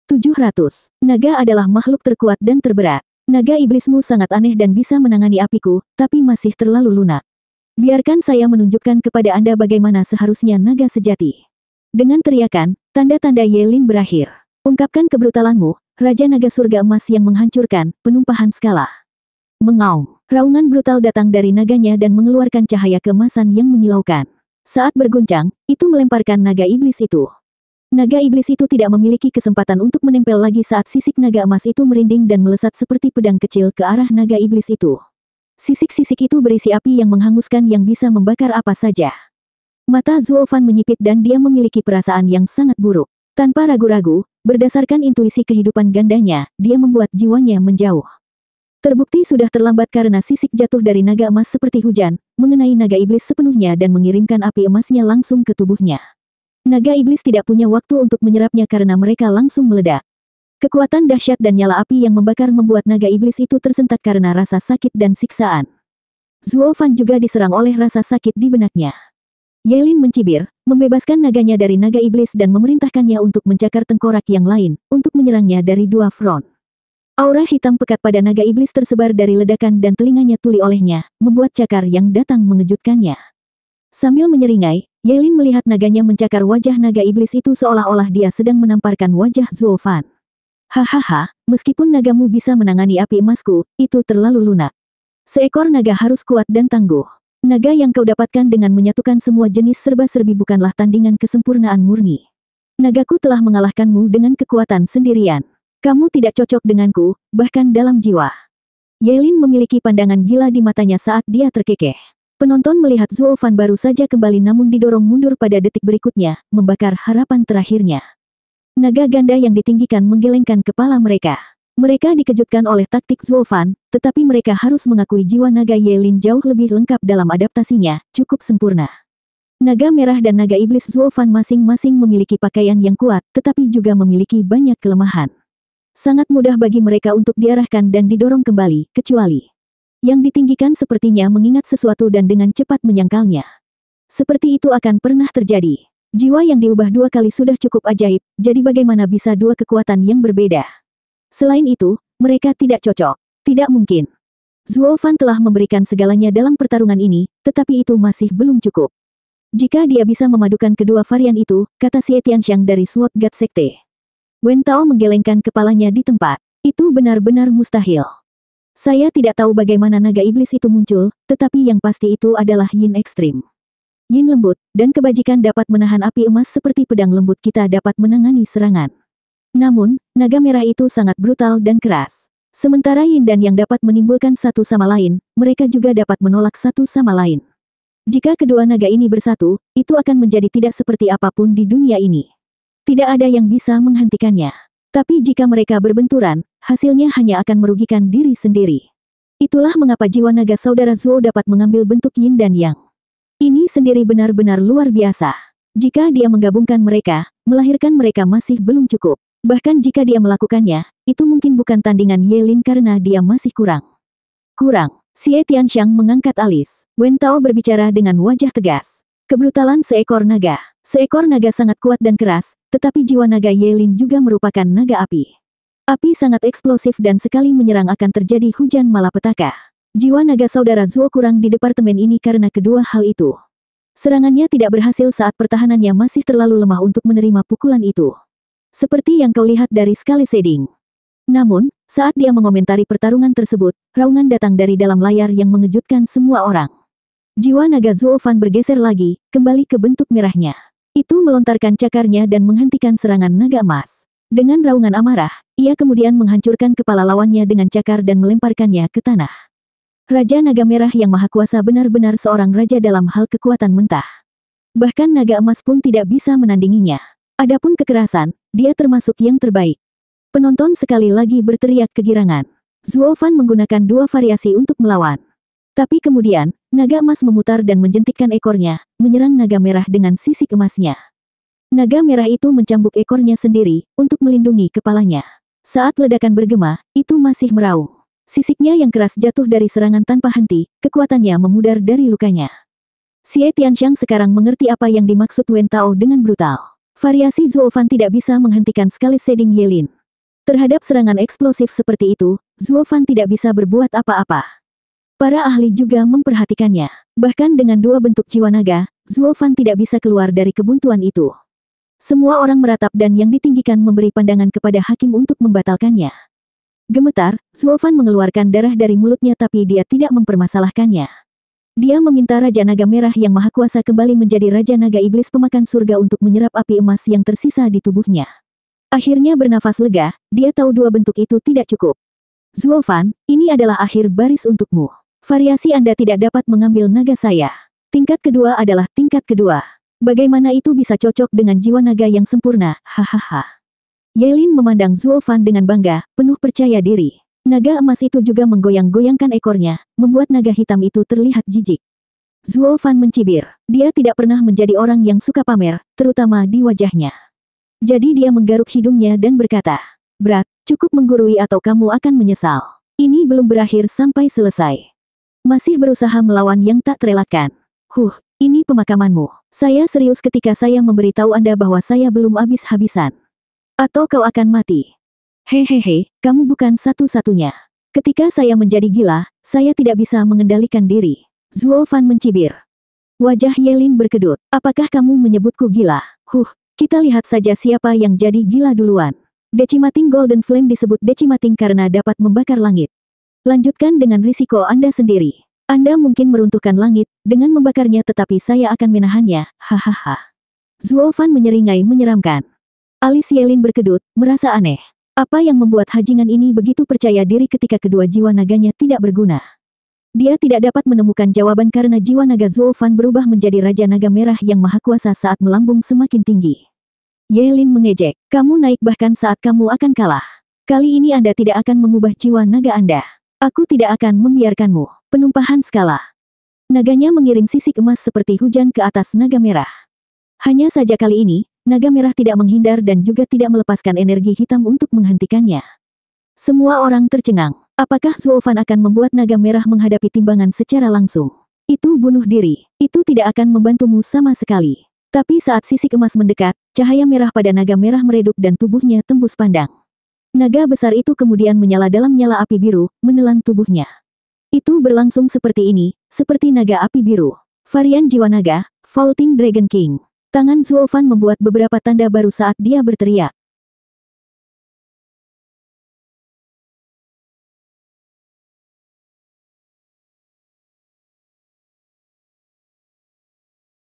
700. Naga adalah makhluk terkuat dan terberat. Naga iblismu sangat aneh dan bisa menangani apiku, tapi masih terlalu lunak. Biarkan saya menunjukkan kepada Anda bagaimana seharusnya naga sejati. Dengan teriakan, tanda-tanda Yelin berakhir. Ungkapkan kebrutalanmu, Raja Naga Surga Emas yang menghancurkan, penumpahan skala. Mengaum, raungan brutal datang dari naganya dan mengeluarkan cahaya kemasan yang menyilaukan. Saat berguncang, itu melemparkan naga iblis itu. Naga iblis itu tidak memiliki kesempatan untuk menempel lagi saat sisik naga emas itu merinding dan melesat seperti pedang kecil ke arah naga iblis itu. Sisik-sisik itu berisi api yang menghanguskan yang bisa membakar apa saja. Mata Zuofan menyipit dan dia memiliki perasaan yang sangat buruk. Tanpa ragu-ragu, berdasarkan intuisi kehidupan gandanya, dia membuat jiwanya menjauh. Terbukti sudah terlambat karena sisik jatuh dari naga emas seperti hujan, mengenai naga iblis sepenuhnya dan mengirimkan api emasnya langsung ke tubuhnya. Naga iblis tidak punya waktu untuk menyerapnya karena mereka langsung meledak. Kekuatan dahsyat dan nyala api yang membakar membuat naga iblis itu tersentak karena rasa sakit dan siksaan. Zuo Fan juga diserang oleh rasa sakit di benaknya. Yelin mencibir, membebaskan naganya dari naga iblis dan memerintahkannya untuk mencakar tengkorak yang lain, untuk menyerangnya dari dua front. Aura hitam pekat pada naga iblis tersebar dari ledakan dan telinganya tuli olehnya, membuat cakar yang datang mengejutkannya. Sambil menyeringai, Yelin melihat naganya mencakar wajah naga iblis itu seolah-olah dia sedang menamparkan wajah Zulfan. Hahaha, meskipun nagamu bisa menangani api emasku, itu terlalu lunak. Seekor naga harus kuat dan tangguh. Naga yang kau dapatkan dengan menyatukan semua jenis serba-serbi bukanlah tandingan kesempurnaan murni. Nagaku telah mengalahkanmu dengan kekuatan sendirian. Kamu tidak cocok denganku, bahkan dalam jiwa. Yelin memiliki pandangan gila di matanya saat dia terkekeh. Penonton melihat Zuo Fan baru saja kembali namun didorong mundur pada detik berikutnya, membakar harapan terakhirnya. Naga ganda yang ditinggikan menggelengkan kepala mereka. Mereka dikejutkan oleh taktik Zuo Fan, tetapi mereka harus mengakui jiwa naga Yelin jauh lebih lengkap dalam adaptasinya, cukup sempurna. Naga merah dan naga iblis Zuofan masing-masing memiliki pakaian yang kuat, tetapi juga memiliki banyak kelemahan. Sangat mudah bagi mereka untuk diarahkan dan didorong kembali, kecuali yang ditinggikan sepertinya mengingat sesuatu dan dengan cepat menyangkalnya. Seperti itu akan pernah terjadi. Jiwa yang diubah dua kali sudah cukup ajaib, jadi bagaimana bisa dua kekuatan yang berbeda? Selain itu, mereka tidak cocok. Tidak mungkin. Zuo Fan telah memberikan segalanya dalam pertarungan ini, tetapi itu masih belum cukup. Jika dia bisa memadukan kedua varian itu, kata Xie Tianxiang dari SWOT God Sekte. Wentao menggelengkan kepalanya di tempat. Itu benar-benar mustahil. Saya tidak tahu bagaimana naga iblis itu muncul, tetapi yang pasti itu adalah yin ekstrim. Yin lembut, dan kebajikan dapat menahan api emas seperti pedang lembut kita dapat menangani serangan. Namun, naga merah itu sangat brutal dan keras. Sementara yin dan yang dapat menimbulkan satu sama lain, mereka juga dapat menolak satu sama lain. Jika kedua naga ini bersatu, itu akan menjadi tidak seperti apapun di dunia ini. Tidak ada yang bisa menghentikannya. Tapi jika mereka berbenturan, hasilnya hanya akan merugikan diri sendiri. Itulah mengapa jiwa naga saudara Zuo dapat mengambil bentuk yin dan yang. Ini sendiri benar-benar luar biasa. Jika dia menggabungkan mereka, melahirkan mereka masih belum cukup. Bahkan jika dia melakukannya, itu mungkin bukan tandingan Yelin karena dia masih kurang. Kurang, Xie Tianxiang mengangkat alis. Wen Tao berbicara dengan wajah tegas. Kebrutalan seekor naga. Seekor naga sangat kuat dan keras, tetapi jiwa naga Yelin juga merupakan naga api. Api sangat eksplosif dan sekali menyerang akan terjadi hujan malapetaka. Jiwa naga saudara Zuo kurang di departemen ini karena kedua hal itu. Serangannya tidak berhasil saat pertahanannya masih terlalu lemah untuk menerima pukulan itu. Seperti yang kau lihat dari sekali shading. Namun, saat dia mengomentari pertarungan tersebut, raungan datang dari dalam layar yang mengejutkan semua orang. Jiwa naga Zuo Fan bergeser lagi, kembali ke bentuk merahnya. Itu melontarkan cakarnya dan menghentikan serangan naga emas. Dengan raungan amarah, ia kemudian menghancurkan kepala lawannya dengan cakar dan melemparkannya ke tanah. Raja Naga Merah yang maha kuasa benar-benar seorang raja dalam hal kekuatan mentah. Bahkan naga emas pun tidak bisa menandinginya. Adapun kekerasan, dia termasuk yang terbaik. Penonton sekali lagi berteriak kegirangan. Zuo Fan menggunakan dua variasi untuk melawan. Tapi kemudian, naga emas memutar dan menjentikkan ekornya, menyerang naga merah dengan sisik emasnya. Naga merah itu mencambuk ekornya sendiri, untuk melindungi kepalanya. Saat ledakan bergema, itu masih meraung. Sisiknya yang keras jatuh dari serangan tanpa henti, kekuatannya memudar dari lukanya. Xie Tianxiang sekarang mengerti apa yang dimaksud Wen Tao dengan brutal. Variasi Fan tidak bisa menghentikan sekali Seding Yelin. Terhadap serangan eksplosif seperti itu, Fan tidak bisa berbuat apa-apa. Para ahli juga memperhatikannya. Bahkan dengan dua bentuk jiwa naga, Fan tidak bisa keluar dari kebuntuan itu. Semua orang meratap dan yang ditinggikan memberi pandangan kepada hakim untuk membatalkannya. Gemetar, Fan mengeluarkan darah dari mulutnya tapi dia tidak mempermasalahkannya. Dia meminta Raja Naga Merah yang Maha Kuasa kembali menjadi Raja Naga Iblis pemakan surga untuk menyerap api emas yang tersisa di tubuhnya. Akhirnya bernafas lega, dia tahu dua bentuk itu tidak cukup. Fan, ini adalah akhir baris untukmu. Variasi Anda tidak dapat mengambil naga saya. Tingkat kedua adalah tingkat kedua. Bagaimana itu bisa cocok dengan jiwa naga yang sempurna? Hahaha. Yelin memandang Zuofan dengan bangga, penuh percaya diri. Naga emas itu juga menggoyang-goyangkan ekornya, membuat naga hitam itu terlihat jijik. Zuo Fan mencibir. Dia tidak pernah menjadi orang yang suka pamer, terutama di wajahnya. Jadi dia menggaruk hidungnya dan berkata, Berat, cukup menggurui atau kamu akan menyesal. Ini belum berakhir sampai selesai. Masih berusaha melawan yang tak terelakkan. Huh, ini pemakamanmu. Saya serius ketika saya memberitahu Anda bahwa saya belum habis-habisan. Atau kau akan mati. Hehehe, kamu bukan satu-satunya. Ketika saya menjadi gila, saya tidak bisa mengendalikan diri. Zuo Fan mencibir. Wajah Yelin berkedut. Apakah kamu menyebutku gila? Huh, kita lihat saja siapa yang jadi gila duluan. Decimating Golden Flame disebut decimating karena dapat membakar langit. Lanjutkan dengan risiko Anda sendiri. Anda mungkin meruntuhkan langit, dengan membakarnya tetapi saya akan menahannya, hahaha. Zuo Fan menyeringai menyeramkan. Alis Yelin berkedut, merasa aneh. Apa yang membuat hajingan ini begitu percaya diri ketika kedua jiwa naganya tidak berguna? Dia tidak dapat menemukan jawaban karena jiwa naga Zuofan berubah menjadi Raja Naga Merah yang maha kuasa saat melambung semakin tinggi. Yelin mengejek, kamu naik bahkan saat kamu akan kalah. Kali ini Anda tidak akan mengubah jiwa naga Anda. Aku tidak akan membiarkanmu. Penumpahan skala. Naganya mengirim sisi emas seperti hujan ke atas naga merah. Hanya saja kali ini, naga merah tidak menghindar dan juga tidak melepaskan energi hitam untuk menghentikannya. Semua orang tercengang. Apakah Zuofan akan membuat naga merah menghadapi timbangan secara langsung? Itu bunuh diri. Itu tidak akan membantumu sama sekali. Tapi saat sisi emas mendekat, cahaya merah pada naga merah meredup dan tubuhnya tembus pandang. Naga besar itu kemudian menyala dalam nyala api biru, menelan tubuhnya. Itu berlangsung seperti ini, seperti naga api biru. Varian jiwa naga, Vaulting Dragon King. Tangan Zuofan membuat beberapa tanda baru saat dia berteriak.